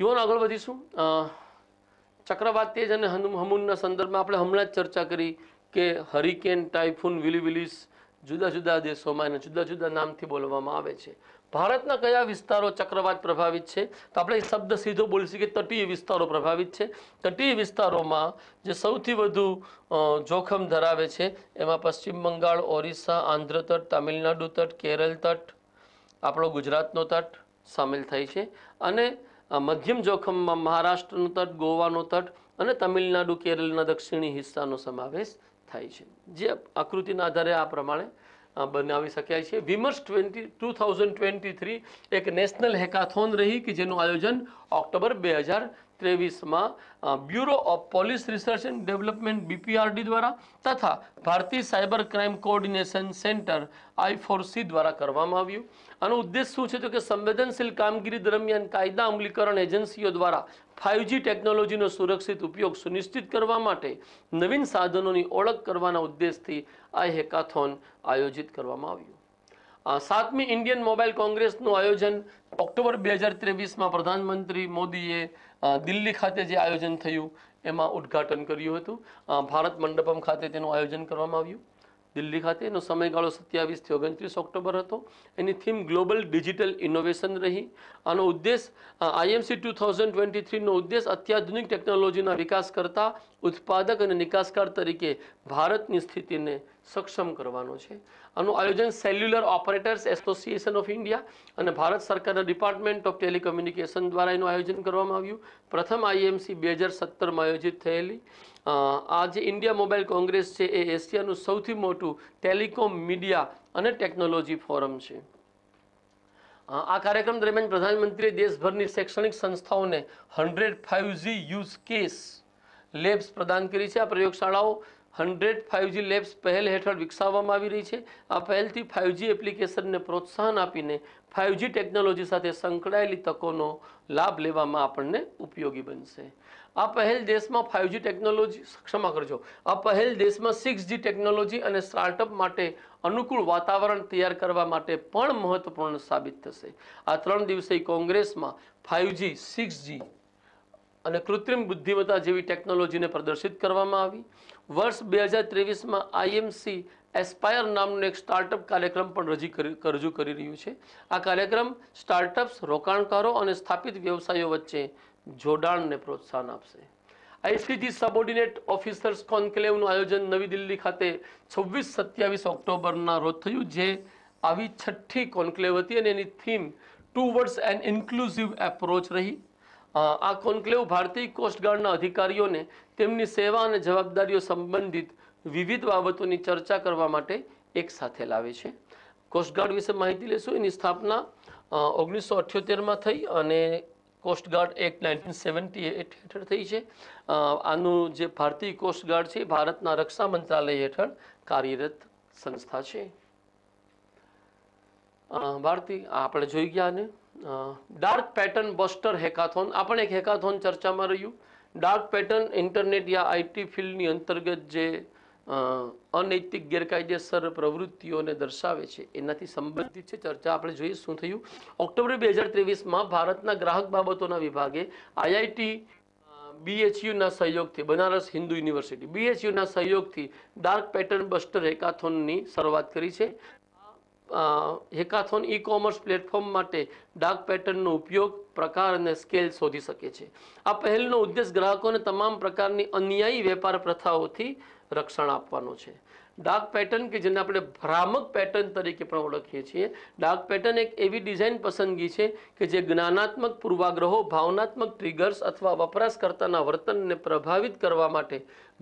Speaker 1: યુવાન આગળ વધીશું ચક્રવાત તેજ અને હમુનના સંદર્ભમાં આપણે હમણાં જ ચર્ચા કરી કે હરિકેન ટાઇફૂન વિલીવિલીસ જુદા જુદા દેશોમાં એને જુદા જુદા નામથી બોલવામાં આવે છે ભારતના કયા વિસ્તારો ચક્રવાત પ્રભાવિત છે તો આપણે એ શબ્દ સીધો બોલીશું કે તટીય વિસ્તારો પ્રભાવિત છે તટીય વિસ્તારોમાં જે સૌથી વધુ જોખમ ધરાવે છે એમાં પશ્ચિમ બંગાળ ઓરિસ્સા આંધ્ર તટ તમિલનાડુ તટ કેરળ તટ આપણો ગુજરાતનો તટ સામેલ થાય છે અને મધ્યમ જોખમમાં મહારાષ્ટ્રનો તટ ગોવાનો તટ અને તમિલનાડુ કેરળના દક્ષિણી હિસ્સાનો સમાવેશ થાય છે જે આકૃતિના આધારે આ પ્રમાણે બનાવી શકાય છે Vimarsh twenty two thousand twenty three એક નેશનલ હેકાથોન રહી કે જેનું આયોજન ઓક્ટોબર બે હજાર ત્રેવીસમાં bureau of police research and development BPRD દ્વારા તથા ભારતીય cyber crime coordination centre I four C દ્વારા કરવામાં આવ્યું આનો ઉદ્દેશ શું છે તો કે સંવેદનશીલ કામગીરી દરમિયાન કાયદા અમલીકરણ એજન્સીઓ દ્વારા ફાઇવજી ટેકનોલોજીનો સુરક્ષિત ઉપયોગ સુનિશ્ચિત કરવા માટે નવીન સાધનોની ઓળખ કરવાના ઉદ્દેશથી આ હેકાથોન આયોજિત કરવામાં આવ્યું સાતમી ઇન્ડિયન મોબાઈલ કોંગ્રેસનું આયોજન ઓક્ટોબર બે હજાર ત્રેવીસમાં પ્રધાનમંત્રી મોદીએ દિલ્હી ખાતે જે આયોજન થયું એમાં ઉદ્ઘાટન કર્યું હતું ભારત મંડપમ ખાતે તેનું આયોજન કરવામાં આવ્યું દિલ્હી ખાતે એનો સમયગાળો સત્યાવીસથી ઓગણત્રીસ ઓક્ટોબર હતો એની થીમ ગ્લોબલ ડિજિટલ ઇનોવેશન રહી આનો ઉદ્દેશ આઈએમસી ટુ થાઉઝન્ડ ટ્વેન્ટી થ્રીનો ઉદ્દેશ અત્યાધુનિક ટેકનોલોજીના વિકાસ કરતા ઉત્પાદક અને નિકાસકાર તરીકે ભારતની સ્થિતિને સક્ષમ કરવાનો છે આનું આયોજન cellular operators association of India અને ભારત સરકારના ડિપાર્ટમેન્ટ ઓફ ટેલિકમ્યુનિકેશન દ્વારા એનું આયોજન કરવામાં આવ્યું પ્રથમ આઈએમસી બે હજાર સત્તરમાં આયોજિત થયેલી આ જે ઇન્ડિયા મોબાઈલ કોંગ્રેસ છે એ એશિયાનું સૌથી મોટું ટેલિકોમ મીડિયા અને ટેકનોલોજી ફોરમ છે આ કાર્યક્રમ દરમિયાન પ્રધાનમંત્રીએ દેશભરની શૈક્ષણિક સંસ્થાઓને hundred five G use case labs પ્રદાન કરી છે આ પ્રયોગશાળાઓ હંડ્રેડ ફાઇવજી લેબ્સ પહેલ હેઠળ વિકસાવવામાં આવી રહી છે આ પહેલથી ફાઇવજી એપ્લિકેશનને પ્રોત્સાહન આપીને ફાઇવજી ટેકનોલોજી સાથે સંકળાયેલી તકોનો લાભ લેવામાં આપણને ઉપયોગી બનશે આ પહેલ દેશમાં ફાઇવજી ટેકનોલોજી ક્ષમા કરજો આ પહેલ દેશમાં સિક્સ જી ટેકનોલોજી અને સ્ટાર્ટઅપ માટે અનુકૂળ વાતાવરણ તૈયાર કરવા માટે પણ મહત્વપૂર્ણ સાબિત થશે આ ત્રણ દિવસે કોંગ્રેસમાં ફાઇવ જી સિક્સ જી અને કૃત્રિમ બુદ્ધિમત્તા જેવી ટેકનોલોજીને પ્રદર્શિત કરવામાં આવી વર્ષ બે હજાર ત્રેવીસમાં આઈએમસી એસ્પાયર નામનો એક સ્ટાર્ટઅપ કાર્યક્રમ પણ રજૂ કરી રજૂ કરી રહ્યું છે આ કાર્યક્રમ સ્ટાર્ટઅપ્સ રોકાણકારો અને સ્થાપિત વ્યવસાયો વચ્ચે જોડાણને પ્રોત્સાહન આપશે આઈસીજી સબોર્ડિનેટ ઓફિસર્સ કોન્ક્લેવનું આયોજન નવી દિલ્હી ખાતે છવ્વીસ સત્યાવીસ ઓક્ટોબરના રોજ થયું જે આવી છઠ્ઠી કોન્ક્લેવ હતી અને એની theme towards and inclusive approach રહી આ કોન્ક્લેવ ભારતીય કોસ્ટગાર્ડના અધિકારીઓને તેમની સેવા અને જવાબદારીઓ સંબંધિત વિવિધ બાબતોની ચર્ચા કરવા માટે એકસાથે લાવે છે કોસ્ટગાર્ડ વિશે માહિતી લેશું એની સ્થાપના ઓગણીસો અઠ્યોતેરમાં થઈ અને coast guard act nineteen seventy eight હેઠળ થઈ છે આનું જે ભારતીય કોસ્ટગાર્ડ છે ભારતના રક્ષા મંત્રાલય હેઠળ કાર્યરત સંસ્થા છે ભારતી આપણે જોઈ ગયાને ડાર્ક પેટર્ન બસ્ટર હેકાથોન આપણે એક હેકાથોન ચર્ચામાં રહ્યું ડાર્ક પેટર્ન ઇન્ટરનેટ યા આઈટી ફિલ્ડની અંતર્ગત જે અનૈતિક ગેરકાયદેસર પ્રવૃત્તિઓને દર્શાવે છે એનાથી સંબંધિત છે ચર્ચા આપણે જોઈએ શું થયું ઓક્ટોબર બે હજાર ત્રેવીસમાં ભારતના ગ્રાહક બાબતોના વિભાગે આઈઆઈટી બીએચયુના સહયોગથી બનારસ હિન્દુ યુનિવર્સિટી બીએચયુના સહયોગથી ડાર્ક પેટર્ન બસ્ટર હેકાથોનની શરૂઆત કરી છે હેકાથોન ઈ કોમર્સ પ્લેટફોર્મ માટે ડાર્ક પેટર્નનો ઉપયોગ પ્રકાર અને સ્કેલ શોધી શકે છે આ પહેલનો ઉદ્દેશ ગ્રાહકોને તમામ પ્રકારની અન્યાયી વેપાર પ્રથાઓથી રક્ષણ આપવાનું છે ડાર્ક પેટર્ન કે જેને આપણે ભ્રામક પેટર્ન તરીકે પણ ઓળખીએ છીએ ડાર્ક પેટર્ન એક એવી ડિઝાઇન પસંદગી છે કે જે જ્ઞાનાત્મક પૂર્વાગ્રહો ભાવનાત્મક ટ્રિગર્સ અથવા વપરાશકર્તાના વર્તનને પ્રભાવિત કરવા માટે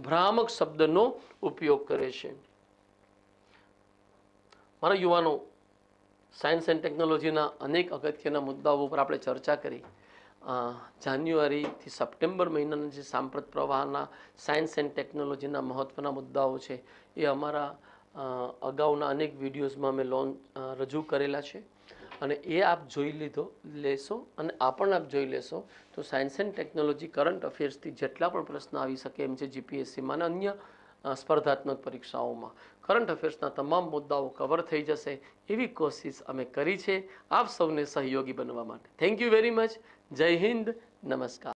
Speaker 1: ભ્રામક શબ્દનો ઉપયોગ કરે છે મારા યુવાનો સાયન્સ એન્ડ ટેકનોલોજીના અનેક અગત્યના મુદ્દાઓ ઉપર આપણે ચર્ચા કરી જાન્યુઆરીથી સપ્ટેમ્બર મહિનાના જે સાંપ્રત પ્રવાહના સાયન્સ એન્ડ ટેકનોલોજીના મહત્ત્વના મુદ્દાઓ છે એ અમારા અગાઉના અનેક વિડીયોઝમાં અમે લોન રજૂ કરેલા છે અને એ આપ જોઈ લીધો લેશો અને આ પણ આપ જોઈ લેશો તો સાયન્સ એન્ડ ટેકનોલોજી કરંટ અફેર્સથી જેટલા પણ પ્રશ્ન આવી શકે એમ છે જીપીએસસીમાં અને અન્ય સ્પર્ધાત્મક પરીક્ષાઓમાં કરંટ અફેર્સના તમામ મુદ્દાઓ કવર થઈ જશે એવી કોશિશ અમે કરી છે આપ સૌને સહયોગી બનવા માટે થેન્ક યુ વેરી મચ જય હિન્દ નમસ્કાર